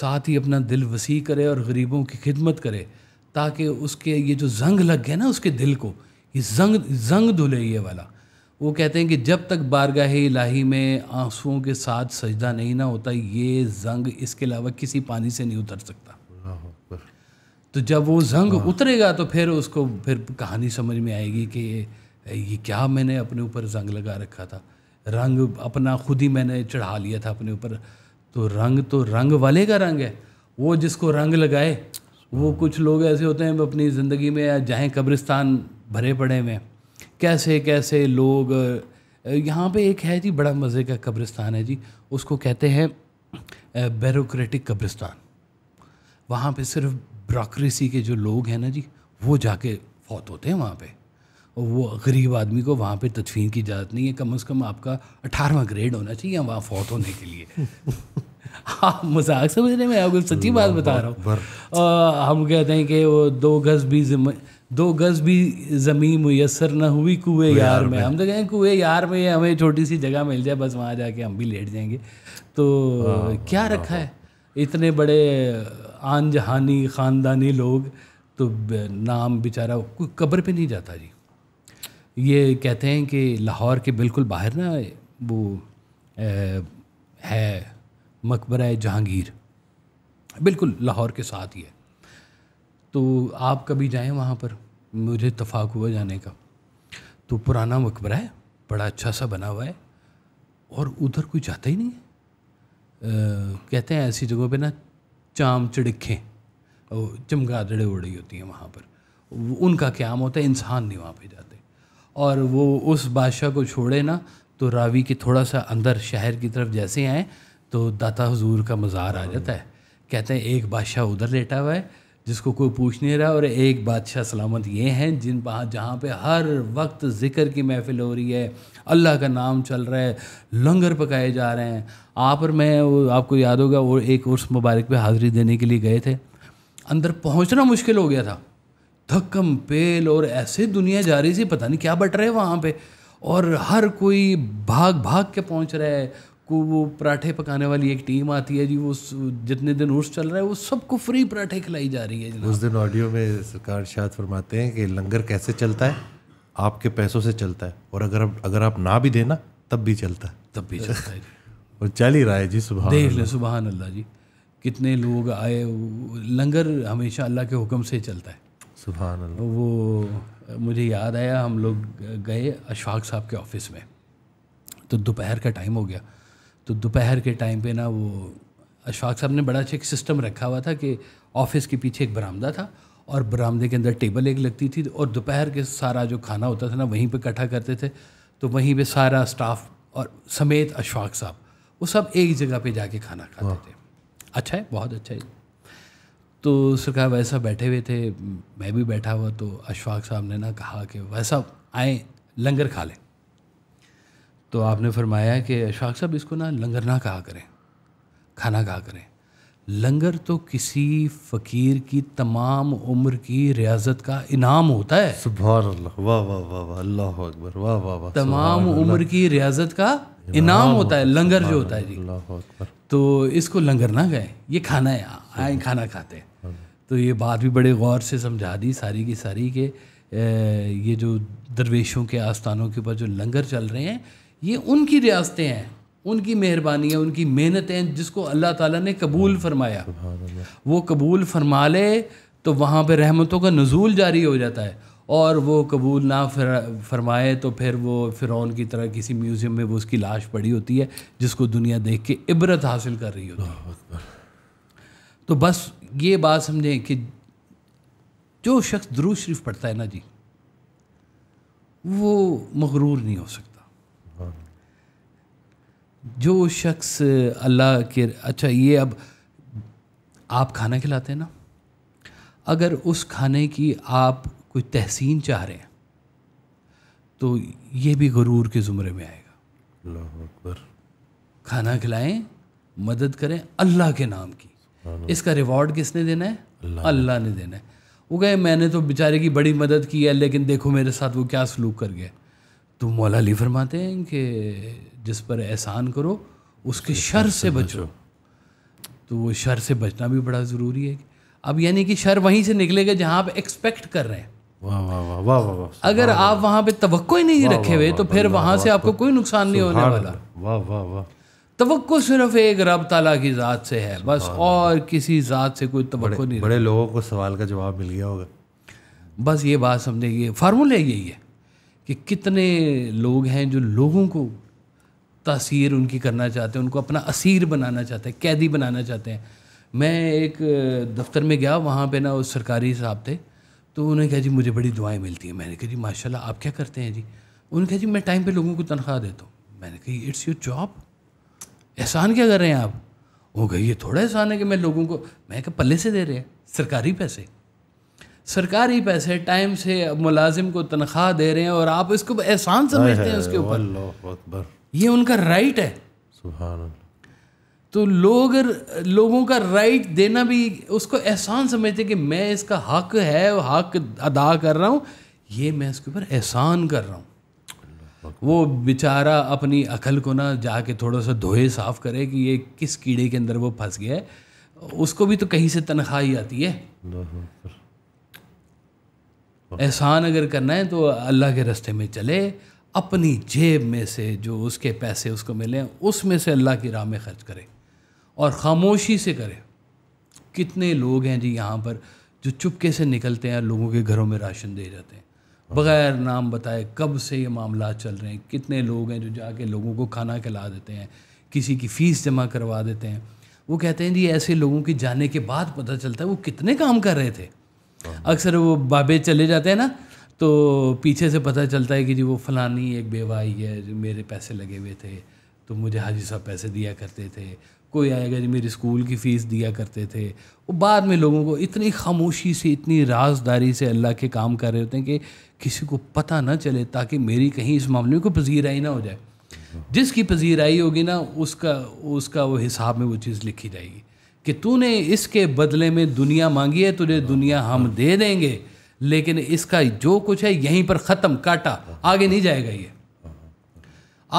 साथ ही अपना दिल वसी करे और गरीबों की खिदमत करे ताकि उसके ये जो जंग लग गया ना उसके दिल को ये जंग जंग धुले ये वाला वो कहते हैं कि जब तक बारगाह इलाही में आंसुओं के साथ सजदा नहीं ना होता ये जंग इसके अलावा किसी पानी से नहीं उतर सकता तो जब वो जंग हाँ। उतरेगा तो फिर उसको फिर कहानी समझ में आएगी कि ये क्या मैंने अपने ऊपर जंग लगा रखा था रंग अपना खुद ही मैंने चढ़ा लिया था अपने ऊपर तो रंग तो रंग वाले का रंग है वो जिसको रंग लगाए वो कुछ लोग ऐसे होते हैं अपनी ज़िंदगी में जाएँ कब्रिस्तान भरे पड़े हुए हैं कैसे कैसे लोग यहाँ पे एक है जी बड़ा मज़े का कब्रिस्तान है जी उसको कहते हैं बैरोक्रेटिक कब्रिस्तान वहाँ पे सिर्फ ब्रोक्रेसी के जो लोग हैं ना जी वो जाके फौत होते हैं वहाँ पे और वो गरीब आदमी को वहाँ पे तदफीन की इजाज़त नहीं है कम से कम आपका अठारहवा ग्रेड होना चाहिए वहाँ फौत होने के लिए हाँ मजाक समझ रहे मैं आपको सच्ची बात बता रहा हूँ हम कहते हैं कि वो दो गज़ भी जिम्मे दो गज भी ज़मीन मुयसर ना हुई कुएँ यार, यार में हम तो कहें कुएँ यार में हमें छोटी सी जगह मिल जाए बस वहाँ जाके हम भी लेट जाएंगे तो क्या रखा है इतने बड़े आन जहानी ख़ानदानी लोग तो नाम बेचारा कोई कब्र पे नहीं जाता जी ये कहते हैं कि लाहौर के बिल्कुल बाहर ना वो ए, है मकबरा जहांगीर बिल्कुल लाहौर के साथ ही है तो आप कभी जाएं वहाँ पर मुझे तफाक हुआ जाने का तो पुराना मकबरा है बड़ा अच्छा सा बना हुआ है और उधर कोई जाता ही नहीं है कहते हैं ऐसी जगहों पे ना चाम चिड़खें और चमगादड़े उड़ रही होती हैं वहाँ पर उनका क्याम होता है इंसान नहीं वहाँ पे जाते और वो उस बादशाह को छोड़े ना तो रावी के थोड़ा सा अंदर शहर की तरफ जैसे आए तो दाता हजूर का मज़ार आ जाता है कहते हैं एक बादशाह उधर लेटा हुआ है जिसको कोई पूछ नहीं रहा और एक बादशाह सलामत ये हैं जिन जहाँ पे हर वक्त ज़िक्र की महफ़िल हो रही है अल्लाह का नाम चल रहा है लंगर पकाए जा रहे हैं आप और मैं वो आपको याद होगा वो एक उर्स मुबारक पे हाज़िरी देने के लिए गए थे अंदर पहुँचना मुश्किल हो गया था धक्कम पेल और ऐसे दुनिया जा रही थी पता नहीं क्या बट रहे वहाँ पर और हर कोई भाग भाग के पहुँच रहा है को वो पराठे पकाने वाली एक टीम आती है जी वो जितने दिन उर्स चल रहा है वो सबको फ्री पराठे खिलाई जा रही है उस दिन ऑडियो में सरकार शायद फरमाते हैं कि लंगर कैसे चलता है आपके पैसों से चलता है और अगर अगर आप ना भी देना तब भी चलता है तब भी चलता है और चल ही रहा है जी सुबह देख लें सुबह अल्लाह जी कितने लोग आए लंगर हमेशा अल्लाह के हुक्म से चलता है सुबह वो मुझे याद आया हम लोग गए अशफाक साहब के ऑफिस में तो दोपहर का टाइम हो गया तो दोपहर के टाइम पे ना वो अशफाक साहब ने बड़ा अच्छा एक सिस्टम रखा हुआ था कि ऑफिस के पीछे एक बरामदा था और बरामदे के अंदर टेबल एक लगती थी और दोपहर के सारा जो खाना होता था ना वहीं पर इकट्ठा करते थे तो वहीं पर सारा स्टाफ और समेत अशफाक साहब वो सब एक जगह पे जाके खाना खाते थे अच्छा है बहुत अच्छा है तो उसने कहा वैसा बैठे हुए थे मैं भी बैठा हुआ तो अशफाक साहब ने ना कहा कि वैसा आए लंगर खा लें तो आपने फरमाया कि अशाक साहब इसको ना लंगर ना कहा करें खाना कहा करें लंगर तो किसी फ़कीर की तमाम उम्र की रियाजत का इनाम होता है सुबह वाह वाह वाह वाह अल्लाह अकबर वाह वाह वाह तमाम उम्र की रियाजत का इनाम होता है लंगर जो होता है जी तो इसको लंगर ना गए ये खाना है आए खाना खाते हैं हाँ। तो ये बात भी बड़े गौर से समझा दी सारी की सारी के ये जो दरवेशों के आस्थानों के ऊपर जो लंगर चल रहे हैं ये उनकी रियासतें हैं उनकी मेहरबानी है उनकी मेहनत है जिसको अल्लाह ताला ने कबूल फरमाया वो कबूल फरमा ले तो वहाँ पर रहमतों का नजूल जारी हो जाता है और वो कबूल ना फरमाए तो फिर वो फ़िरौन की तरह किसी म्यूज़ियम में वो उसकी लाश पड़ी होती है जिसको दुनिया देख के इबरत हासिल कर रही होती है तो बस ये बात समझें कि जो शख्स दरूज शरीफ पढ़ता है ना जी वो मगरूर नहीं हो सकता जो शख्स अल्लाह के अच्छा ये अब आप खाना खिलाते हैं ना अगर उस खाने की आप कोई तहसीन चाह रहे हैं तो ये भी गरूर के ज़ुमरे में आएगा अकबर खाना खिलाएं मदद करें अल्लाह के नाम की इसका रिवॉर्ड किसने देना है अल्लाह, ने देना है वो कहे मैंने तो बेचारे की बड़ी मदद की है लेकिन देखो मेरे साथ वो क्या सलूक कर गया तो मौला अली फरमाते हैं कि जिस पर एहसान करो उसके शर से बचो तो वो शर से बचना भी बड़ा ज़रूरी है अब यानी कि शर वहीं से निकलेगा जहाँ आप एक्सपेक्ट कर रहे हैं वाह वाह वाह वाह अगर अगर आप वहाँ पे तवक्को ही नहीं रखे हुए तो फिर वहां से आपको कोई नुकसान नहीं होने वाला वाह वाह वाह तवक्को सिर्फ एक रब ताला की ज़ात से है बस और किसी ज़ात से कोई तवक्को नहीं बड़े लोगों को सवाल का जवाब मिल गया होगा बस ये बात समझेगी फार्मूला यही है कि कितने लोग हैं जो लोगों को तासीर उनकी करना चाहते हैं उनको अपना असीर बनाना चाहते हैं कैदी बनाना चाहते हैं मैं एक दफ्तर में गया वहाँ पे ना उस सरकारी साहब थे तो उन्होंने कहा जी मुझे बड़ी दुआएं मिलती हैं मैंने कहा जी माशाल्लाह आप क्या करते हैं जी उन्होंने कहा जी मैं टाइम पे लोगों को तनख्वाह देता हूँ मैंने कही इट्स योर जॉब एहसान क्या कर रहे हैं आप वो कही ये थोड़ा एहसान है कि मैं लोगों को मैं कहा पल्ले से दे रहे हैं सरकारी पैसे सरकारी पैसे टाइम से मुलाजिम को तनख्वाह दे रहे हैं और आप इसको एहसान समझते हैं उसके ऊपर ये उनका राइट है तो लोग लोगों का राइट देना भी उसको एहसान समझते कि मैं इसका हक है हक अदा कर रहा हूँ ये मैं इसके ऊपर एहसान कर रहा हूँ वो बेचारा अपनी अकल को ना जाके थोड़ा सा धोए साफ करे कि ये किस कीड़े के अंदर वो फंस गया है उसको भी तो कहीं से तनख्वाह ही आती है एहसान अगर करना है तो अल्लाह के रास्ते में चले अपनी जेब में से जो उसके पैसे उसको मिले उसमें से अल्लाह की राह में खर्च करें और ख़ामोशी से करें कितने लोग हैं जी यहाँ पर जो चुपके से निकलते हैं लोगों के घरों में राशन दे जाते हैं बग़ैर नाम बताए कब से ये मामला चल रहे हैं कितने लोग हैं जो जाके लोगों को खाना खिला देते हैं किसी की फ़ीस जमा करवा देते हैं वो कहते हैं जी ऐसे लोगों के जाने के बाद पता चलता है वो कितने काम कर रहे थे हाँ। अक्सर वो बाबे चले जाते हैं ना तो पीछे से पता चलता है कि जी वो फलानी एक बेवा आई है मेरे पैसे लगे हुए थे तो मुझे हाजी साहब पैसे दिया करते थे कोई आएगा जी मेरी स्कूल की फ़ीस दिया करते थे वो बाद में लोगों को इतनी खामोशी से इतनी राजदारी से अल्लाह के काम कर रहे होते हैं कि किसी को पता ना चले ताकि मेरी कहीं इस मामले में कोई पजीराई ना हो जाए जिसकी पजीराई होगी ना उसका उसका वो हिसाब में वो चीज़ लिखी जाएगी कि तूने इसके बदले में दुनिया मांगी है तुझे दुनिया हम दे देंगे लेकिन इसका जो कुछ है यहीं पर ख़त्म काटा आगे नहीं जाएगा ये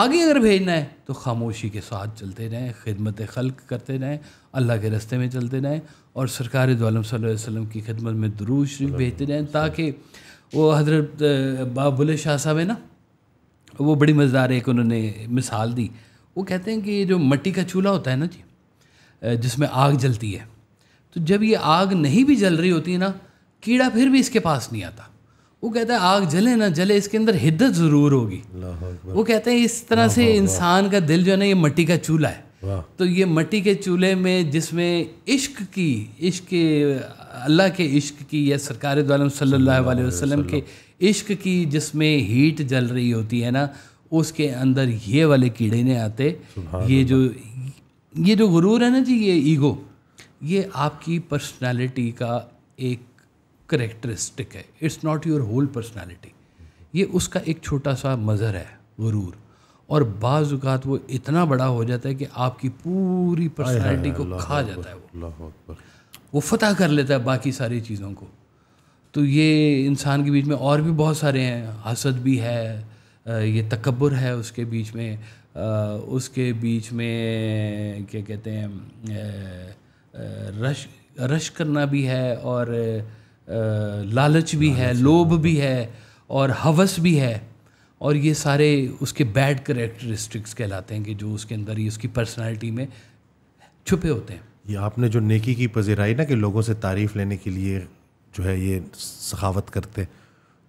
आगे अगर भेजना है तो खामोशी के साथ चलते रहें खिदमत खल्क करते रहें अल्लाह के रस्ते में चलते रहें और सरकार दोम वसल्लम की खिदमत में दरूज शरीफ भेजते रहें ताकि वो हजरत बाबुल शाह साहब है ना वो बड़ी मज़ेदार एक उन्होंने मिसाल दी वो कहते हैं कि ये जो मट्टी का चूल्हा होता है ना जी जिसमें आग जलती है तो जब ये आग नहीं भी जल रही होती है ना कीड़ा फिर भी इसके पास नहीं आता वो कहता है आग जले ना जले इसके अंदर हिद्दत ज़रूर होगी वो कहते हैं इस तरह से इंसान का दिल जो है ना ये मट्टी का चूल्हा है तो ये मट्टी के चूल्हे में जिसमें इश्क की इश्क अल्लाह के इश्क की या सरकार सल्लल्लाहु वसल्लम के इश्क की जिसमें हीट जल रही होती है ना उसके अंदर ये वाले कीड़े नहीं आते ये जो ये जो गुरूर है ना जी ये ईगो ये आपकी पर्सनालिटी का एक करेक्टरिस्टिक है it's not your whole personality ये उसका एक छोटा सा मज़र है गुरूर और बाज़ात वो इतना बड़ा हो जाता है कि आपकी पूरी पर्सनैलिटी को खा जाता है वो वो फतह कर लेता है बाकी सारी चीज़ों को तो ये इंसान के बीच में और भी बहुत सारे हैं हसद भी है ये तकबर है उसके बीच में उसके बीच में क्या कहते हैं रश रश करना भी है और लालच भी है लोभ भी है और हवस भी है और ये सारे उसके बैड करेक्टरिस्टिक्स कहलाते हैं कि जो उसके अंदर ही उसकी पर्सनालिटी में छुपे होते हैं ये आपने जो नेकी की पजीराई ना कि लोगों से तारीफ़ लेने के लिए जो है ये सखावत करते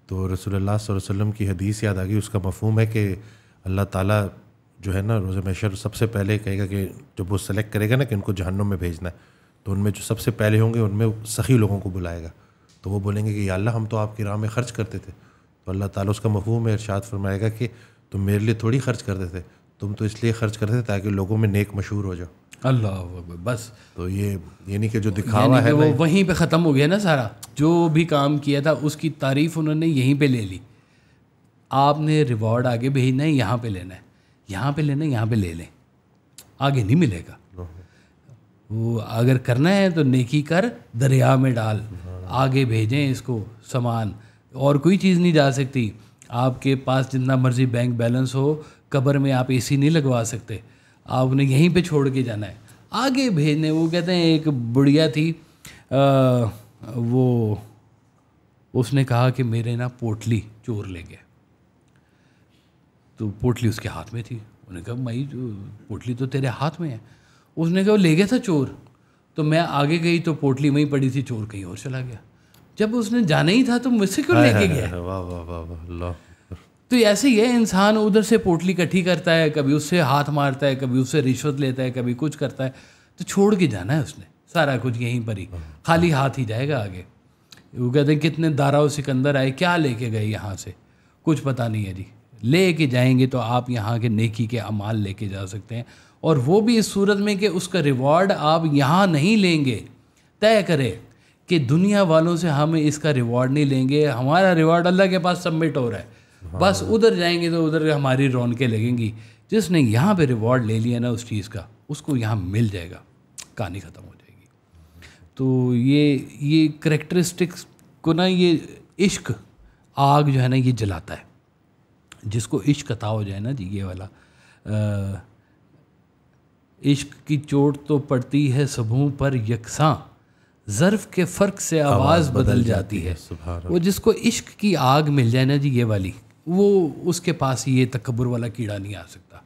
तो रसोल्ला वसम की हदीस याद आ गई उसका मफहम है कि अल्लाह ताला जो है ना रोज़ मशर सबसे पहले कहेगा कि जब वो सेलेक्ट करेगा ना कि उनको जहनों में भेजना है तो उनमें जो सबसे पहले होंगे उनमें सखी लोगों को बुलाएगा तो वो बोलेंगे कि अल्लाह हम तो आपकी राह में ख़र्च करते थे तो अल्लाह ताला उसका मफहूम में इरशाद फरमाएगा कि तुम मेरे लिए थोड़ी खर्च करते थे तुम तो इसलिए खर्च करते थे ताकि लोगों में नेक मशहूर हो जाओ अल्लाह बस तो ये यानी कि जो दिखावा है वो वहीं पे ख़त्म हो गया ना सारा जो भी काम किया था उसकी तारीफ़ उन्होंने यहीं पे ले ली आपने रिवॉर्ड आगे भेजना है यहाँ पे लेना है यहाँ पे लेना है यहाँ पे ले लें आगे नहीं मिलेगा वो अगर करना है तो नेकी कर दरिया में डाल हाँ। आगे भेजें इसको सामान और कोई चीज़ नहीं जा सकती आपके पास जितना मर्जी बैंक बैलेंस हो कबर में आप एसी नहीं लगवा सकते आपने यहीं पे छोड़ के जाना है आगे भेजने वो कहते हैं एक बुढ़िया थी आ, वो उसने कहा कि मेरे ना पोटली चोर ले गए तो पोटली उसके हाथ में थी उन्होंने कहा मई पोटली तो तेरे हाथ में है उसने कहा ले गया था चोर तो मैं आगे गई तो पोटली वहीं पड़ी थी चोर कहीं और चला गया जब उसने जाना ही था तो मुझसे क्यों लेके गया तो ऐसे ही है इंसान उधर से पोटली इकट्ठी करता है कभी उससे हाथ मारता है कभी उससे रिश्वत लेता है कभी कुछ करता है तो छोड़ के जाना है उसने सारा कुछ यहीं पर ही खाली हाथ ही जाएगा आगे वो कहते हैं कितने दाराओं सिकंदर आए क्या लेके गए यहाँ से कुछ पता नहीं है जी ले के जाएंगे तो आप यहाँ के नेकी के अमाल लेके जा सकते हैं और वो भी इस सूरत में कि उसका रिवॉर्ड आप यहाँ नहीं लेंगे तय करें कि दुनिया वालों से हम इसका रिवॉर्ड नहीं लेंगे हमारा रिवॉर्ड अल्लाह के पास सबमिट हो रहा है हाँ। बस उधर जाएंगे तो उधर हमारी रौनकें लगेंगी जिसने यहाँ पे रिवॉर्ड ले लिया ना उस चीज़ का उसको यहाँ मिल जाएगा कहानी ख़त्म हो जाएगी तो ये ये करेक्टरिस्टिक्स को ना ये इश्क आग जो है ना ये जलाता है जिसको इश्क अता हो जाए ना जी ये वाला आ, इश्क की चोट तो पड़ती है सबों पर यकसां ज़र्फ़ के फ़र्क से आवाज़ बदल, बदल जाती है वो जिसको इश्क की आग मिल जाए ना जी ये वाली वो उसके पास ये तकबर वाला कीड़ा नहीं आ सकता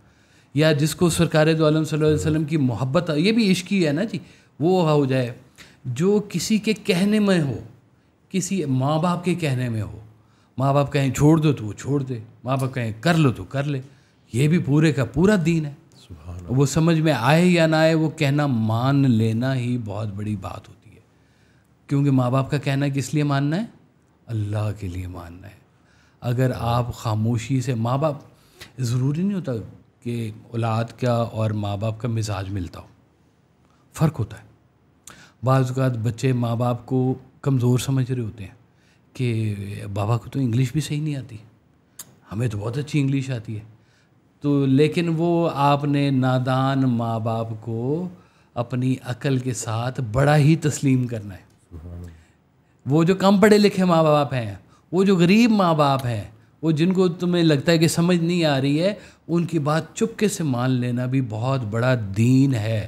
या जिसको सरकार दो आलम वसल्लम की मोहब्बत ये भी इश्क ही है ना जी वो हो जाए जो किसी के कहने में हो किसी माँ बाप के कहने में हो माँ बाप कहें छोड़ दो तो वो छोड़ दे माँ बाप कहें कर लो तो कर ले ये भी पूरे का पूरा दीन है वो समझ में आए या ना आए वो कहना मान लेना ही बहुत बड़ी बात होती है क्योंकि माँ बाप का कहना किस लिए मानना है अल्लाह के लिए मानना है अगर आप खामोशी से माँ बाप ज़रूरी नहीं होता कि औलाद का और माँ बाप का मिजाज मिलता हो फ़र्क होता है बाज़ात बच्चे माँ बाप को कमज़ोर समझ रहे होते हैं कि बाबा को तो इंग्लिश भी सही नहीं आती हमें तो बहुत अच्छी इंग्लिश आती है तो लेकिन वो आपने नादान माँ बाप को अपनी अकल के साथ बड़ा ही तस्लीम करना है वो जो कम पढ़े लिखे माँ बाप हैं वो जो गरीब माँ बाप हैं वो जिनको तुम्हें लगता है कि समझ नहीं आ रही है उनकी बात चुपके से मान लेना भी बहुत बड़ा दीन है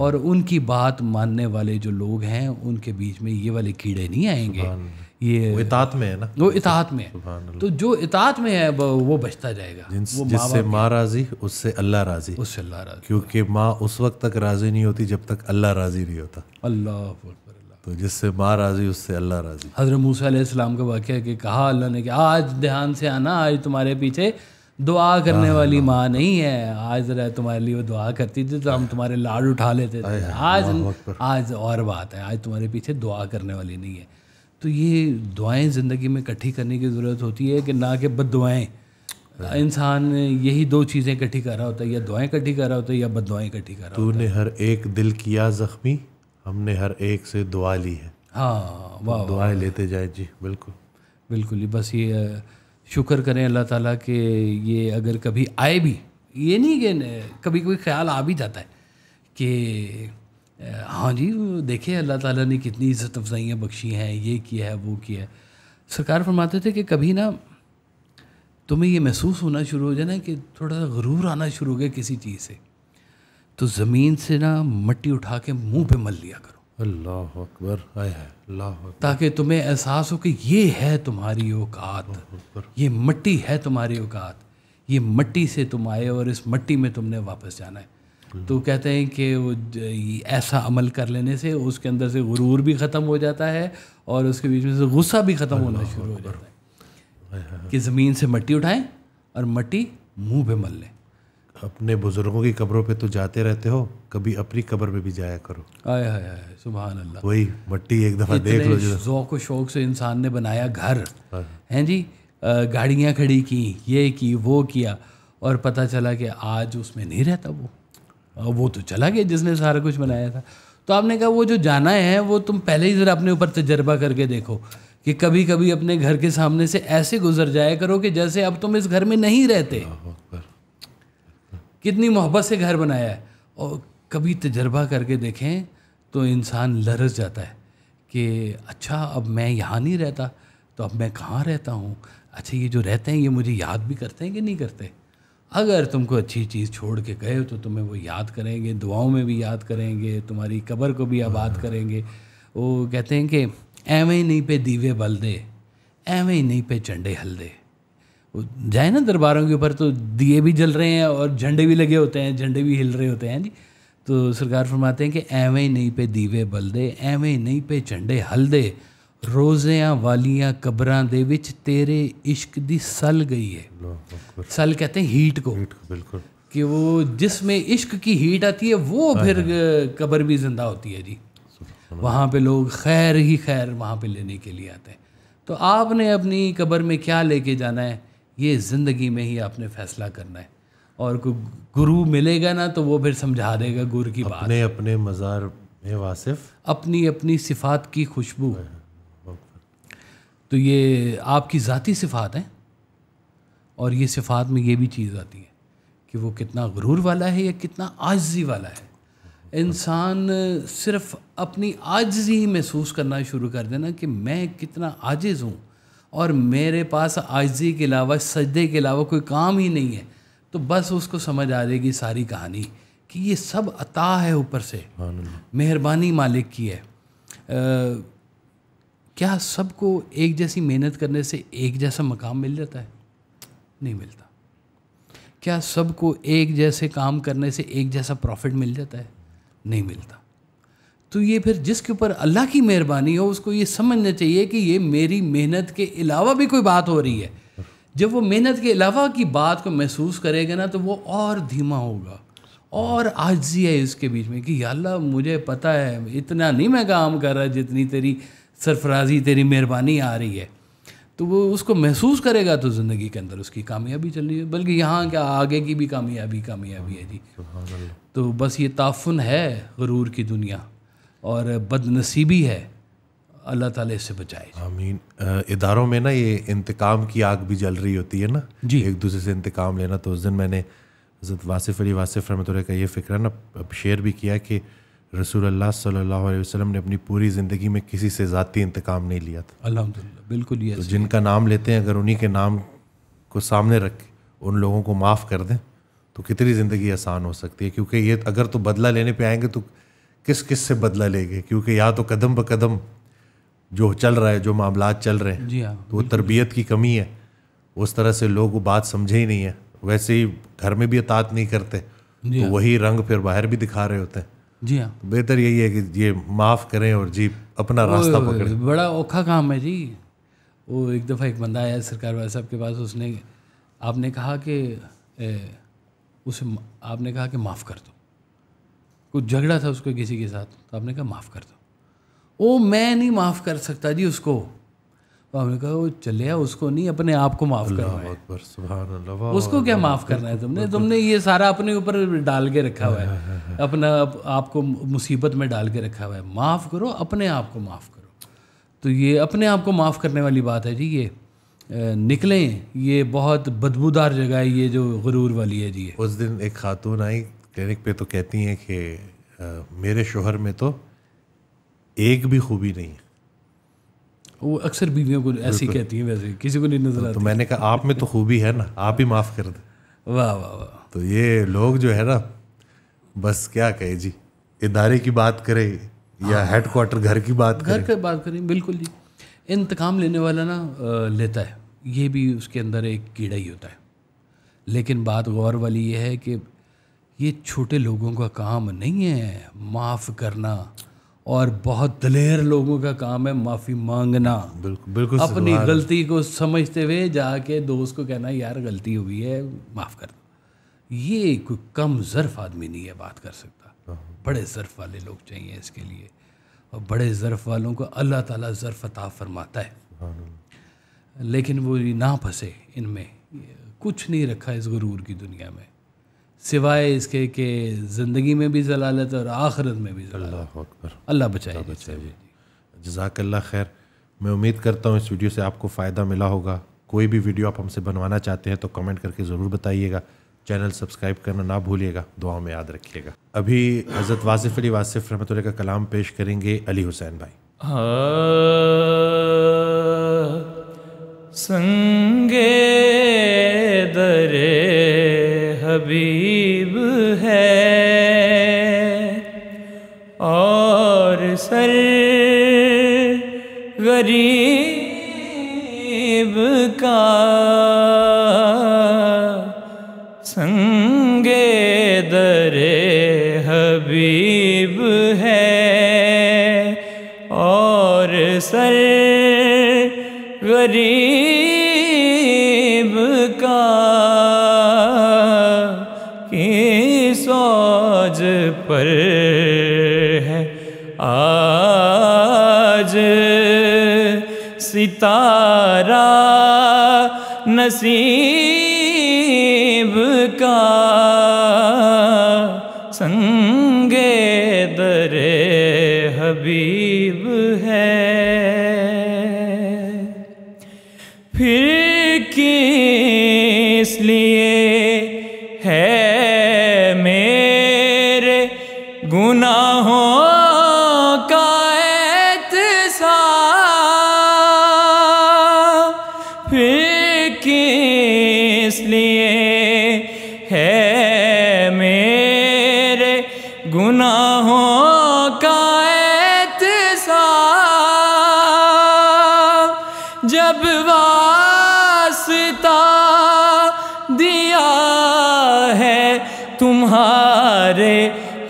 और उनकी बात मानने वाले जो लोग हैं उनके बीच में ये वाले कीड़े नहीं आएंगे ये वो इतात में है ना वो इतात में है तो जो इतात में है वो बचता जाएगा जिससे माँ राजी उससे अल्लाह राजी उससे अल्लाह राजी क्योंकि माँ उस वक्त तक राजी नहीं होती जब तक अल्लाह राजी नहीं होता अल्लाह तो जिससे माँ राजी उससे अल्लाह राजी हजरत मूसम का वाक़ है कि कहा अल्लाह ने कि आज ध्यान से आना आज तुम्हारे पीछे दुआ करने हाँ, वाली हाँ। माँ नहीं है आज ज़रा तुम्हारे लिए वो दुआ करती थी तो हम तुम्हारे लाड उठा लेते थे आज आज और बात है आज तुम्हारे पीछे दुआ करने वाली नहीं है तो ये दुआएं ज़िंदगी में इकट्ठी करने की ज़रूरत होती है कि ना कि बद दुआएँ इंसान यही दो चीज़ें इकट्ठी कर रहा होता है या दुआएं इकट्ठी कर रहा होता है या बद दुआएँ इकट्ठी कर रहा है तूने हर एक दिल किया ज़ख्मी हमने हर एक से दुआ ली है हाँ वाह दुआएं लेते जाए जी बिल्कुल बिल्कुल ही बस ये शुक्र करें अल्लाह ताला के ये अगर कभी आए भी ये नहीं कि कभी कभी ख्याल आ भी जाता है कि हाँ जी देखिए अल्लाह ताला ने कितनी इज़्ज़त अफजाइयाँ बख्शी हैं ये किया है वो किया है सरकार फरमाते थे कि कभी ना तुम्हें ये महसूस होना शुरू हो जाए ना कि थोड़ा सा गरूर आना शुरू हो गया किसी चीज़ से तो ज़मीन से ना मट्टी उठा के मुँह पर मल लिया करो अल्लाह अकबर अल्लाह ताकि तुम्हें एहसास हो कि ये है तुम्हारी औकात ये मट्टी है तुम्हारी औकात ये मट्टी से तुम आए और इस मट्टी में तुमने वापस जाना है तो कहते हैं कि वो ऐसा अमल कर लेने से उसके अंदर से गुरूर भी ख़त्म हो जाता है और उसके बीच में से गुस्सा भी ख़त्म होना शुरू हो जाता है कि ज़मीन से मट्टी उठाएं और मट्टी मुंह पे मल लें अपने बुजुर्गों की कब्रों पे तो जाते रहते हो कभी अपनी कब्र में भी जाया करो आय हाय हाय सुबह अल्लाह वही मट्टी एक दफ़ा देख लो शौक शौक से इंसान ने बनाया घर हैं जी गाड़ियाँ खड़ी की ये की वो किया और पता चला कि आज उसमें नहीं रहता वो वो तो चला गया जिसने सारा कुछ बनाया था तो आपने कहा वो जो जाना है वो तुम पहले ही ज़रा अपने ऊपर तजर्बा करके देखो कि कभी कभी अपने घर के सामने से ऐसे गुजर जाया करो कि जैसे अब तुम इस घर में नहीं रहते कितनी मोहब्बत से घर बनाया है और कभी तजर्बा करके देखें तो इंसान लरस जाता है कि अच्छा अब मैं यहाँ नहीं रहता तो अब मैं कहाँ रहता हूँ अच्छा ये जो रहते हैं ये मुझे याद भी करते हैं कि नहीं करते अगर तुमको अच्छी चीज़ छोड़ के गए तो तुम्हें वो याद करेंगे दुआओं में भी याद करेंगे तुम्हारी कब्र को भी आबाद हाँ। करेंगे वो कहते हैं कि एवें नहीं पे दीवे बल दे एवें नहीं पे झंडे हल दे जाए ना दरबारों के ऊपर तो दिए भी जल रहे हैं और झंडे भी लगे होते हैं झंडे भी हिल रहे होते हैं जी तो सरकार फरमाते हैं कि एवें नहीं पे दीवे बल दे एवें नहीं पे झंडे हल दे ਰੋਜ਼ਿਆਂ वालिया कबर ਦੇ ਵਿੱਚ ਤੇਰੇ ਇਸ਼ਕ ਦੀ ਸਲ ਗਈ ਹੈ ਸਲ ਕਹਤੇ ਹੀਟ ਕੋ ਬਿਲਕੁਲ कि वो जिसमें इश्क की हीट आती है वो हाँ फिर हाँ कबर भी ज़िंदा होती है जी वहाँ पे लोग खैर ही खैर वहाँ पे लेने के लिए आते हैं तो आपने अपनी कबर में क्या लेके जाना है ये ज़िंदगी में ही आपने फैसला करना है और कोई गुरु मिलेगा ना तो वो फिर समझा देगा गुरु की अपने बात अपने अपने मज़ार में वासिफ अपनी अपनी सिफात की खुशबू हाँ। तो ये आपकी ज़ाती सिफात हैं और ये सिफात में ये भी चीज़ आती है कि वो कितना गुरूर वाला है या कितना आजी वाला है इंसान सिर्फ अपनी आजी ही महसूस करना शुरू कर देना कि मैं कितना आजिज़ हूँ और मेरे पास आजजी के अलावा सजदे के अलावा कोई काम ही नहीं है तो बस उसको समझ आ जाएगी सारी कहानी कि ये सब अता है ऊपर से मेहरबानी मालिक की है क्या सबको एक जैसी मेहनत करने से एक जैसा मकाम मिल जाता है नहीं मिलता क्या सबको एक जैसे काम करने से एक जैसा प्रॉफिट मिल जाता है नहीं मिलता तो ये फिर जिसके ऊपर अल्लाह की मेहरबानी हो उसको ये समझना चाहिए कि ये मेरी मेहनत के अलावा भी कोई बात हो रही है जब वो मेहनत के अलावा की बात को महसूस करेगा ना तो वो और धीमा होगा और आजी है इसके बीच में कि अल्लाह मुझे पता है इतना नहीं मैं काम कर रहा जितनी तेरी सरफराजी तेरी मेहरबानी आ रही है तो वो उसको महसूस करेगा तो ज़िंदगी के अंदर उसकी कामयाबी चल रही है बल्कि यहाँ क्या आगे की भी कामयाबी कामयाबी है जी तो बस ये ताफुन है गरूर की दुनिया और बदनसीबी है अल्लाह ताला इससे बचाए आमीन इदारों में ना ये इंतकाम की आग भी जल रही होती है ना जी एक दूसरे से इंतकाम लेना तो उस दिन मैंने वासिफ अली वासिफ रहमत का ये फ़िक्र ना शेयर भी किया कि अल्लाह सल्लल्लाहु अलैहि वसल्लम ने अपनी पूरी ज़िंदगी में किसी से ज़ाती इंतकाम नहीं लिया था अल्हम्दुलिल्लाह बिल्कुल ये तो जिनका नाम लेते हैं अगर उन्हीं के नाम को सामने रख उन लोगों को माफ़ कर दें तो कितनी ज़िंदगी आसान हो सकती है क्योंकि ये अगर तो बदला लेने पर आएंगे तो किस किस से बदला लेंगे क्योंकि या तो कदम ब कदम जो चल रहा है जो मामला चल रहे हैं जी हाँ तो वो तरबियत की कमी है उस तरह से लोग वो बात समझे ही नहीं है वैसे ही घर में भी अतात नहीं करते तो हाँ। वही रंग फिर बाहर भी दिखा रहे होते हैं जी हाँ तो बेहतर यही है कि ये माफ़ करें और जी अपना रास्ता पकड़ें बड़ा औखा काम है जी वो एक दफ़ा एक बंदा आया सरकार वाले साहब के पास उसने आपने कहा कि उसे आपने कहा कि माफ़ कर दो कुछ झगड़ा था उसको किसी के साथ तो आपने कहा माफ़ कर दो ओ मैं नहीं माफ़ कर सकता जी उसको तो हमने कहा वो चले उसको नहीं अपने आप को माफ करना है उसको क्या माफ करना है तुमने तुमने ये सारा अपने ऊपर डाल के रखा हुआ है हाँ, हाँ, हाँ, अपना आपको मुसीबत में डाल के रखा हुआ है माफ़ करो अपने आप को माफ़ करो तो ये अपने आप को माफ़ करने वाली बात है जी ये निकलें ये बहुत बदबूदार जगह है ये जो गरूर वाली है जी उस दिन एक खातून आई क्लिनिक पे तो कहती हैं कि मेरे शोहर में तो एक भी खूबी नहीं है वो अक्सर बीवियों को ऐसी कहती हैं वैसे किसी को नहीं नजर आता तो मैंने कहा आप में तो खूबी है ना आप ही माफ़ कर दे वाह वाह वाह तो ये लोग जो है ना बस क्या कहे जी इदारे की बात करें या हेड हाँ। क्वार्टर घर की बात घर की बात करें बिल्कुल जी इंतकाम लेने वाला ना लेता है ये भी उसके अंदर एक कीड़ा ही होता है लेकिन बात गौर वाली ये है कि ये छोटे लोगों का काम नहीं है माफ़ करना और बहुत दलेर लोगों का काम है माफ़ी मांगना बिल्कुल बिल्कुल अपनी गलती को समझते हुए जाके दोस्त को कहना यार गलती हुई है माफ़ कर दो ये कोई कम ज़र्फ आदमी नहीं है बात कर सकता हाँ। बड़े ज़र्फ वाले लोग चाहिए इसके लिए और बड़े ज़र्फ वालों को अल्लाह ताला ज़र्फ अता फरमाता है हाँ। लेकिन वो ना फंसे इनमें कुछ नहीं रखा इस गुरूर की दुनिया में सिवाय इसके कि ज़िंदगी में भी जलालत और आखरत में भी अल्लाह अकबर अल्लाह बचाए बचाए जजाकल्ला खैर मैं उम्मीद करता हूँ इस वीडियो से आपको फ़ायदा मिला होगा कोई भी वीडियो आप हमसे बनवाना चाहते हैं तो कमेंट करके ज़रूर बताइएगा चैनल सब्सक्राइब करना ना भूलिएगा दुआओं में याद रखिएगा अभी हज़रत वासिफ अली वासिफ रहमत का कलाम पेश करेंगे अली हुसैन भाई हाँ। संगे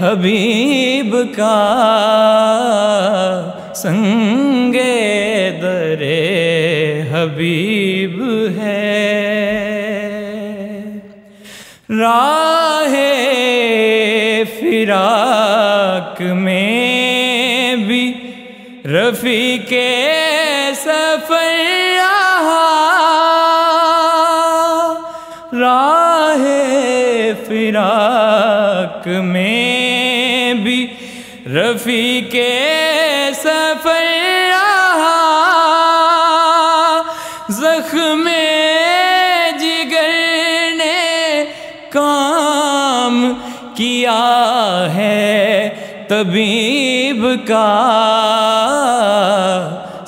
हबीब का संगे दरे हबीब है राह फिराक में भी रफ़ी के सफ़र राह फिराक में रफ़ी के सफ़र जख्म जिगर ने काम किया है तबीब का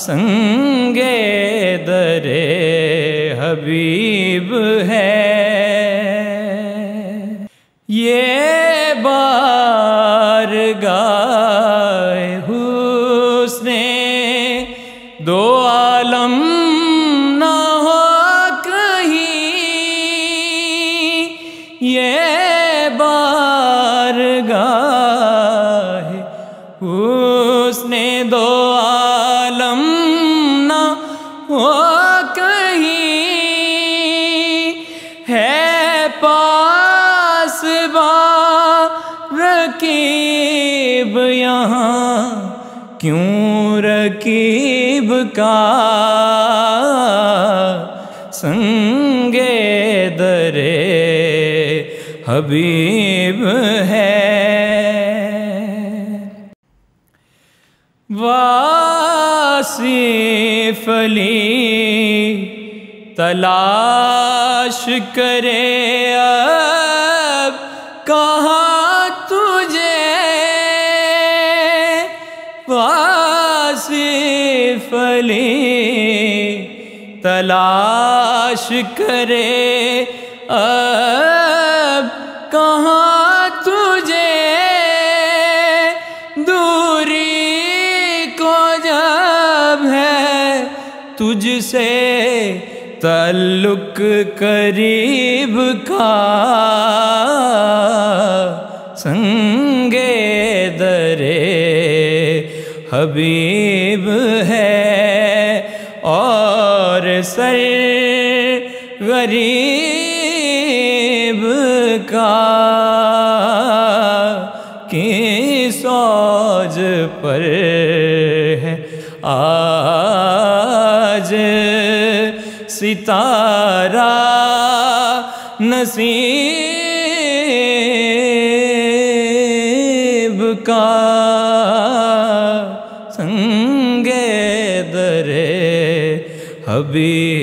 संग रकीब का संगे दरे हबीब है वासी फली तलाश करे आ फले तलाश करे अब कहाँ तुझे दूरी को जब है तुझसे तल्लुक करीब का संगे दरे हबीब है सर गरीब का की सौज पर है आज सितारा नसीब حبيب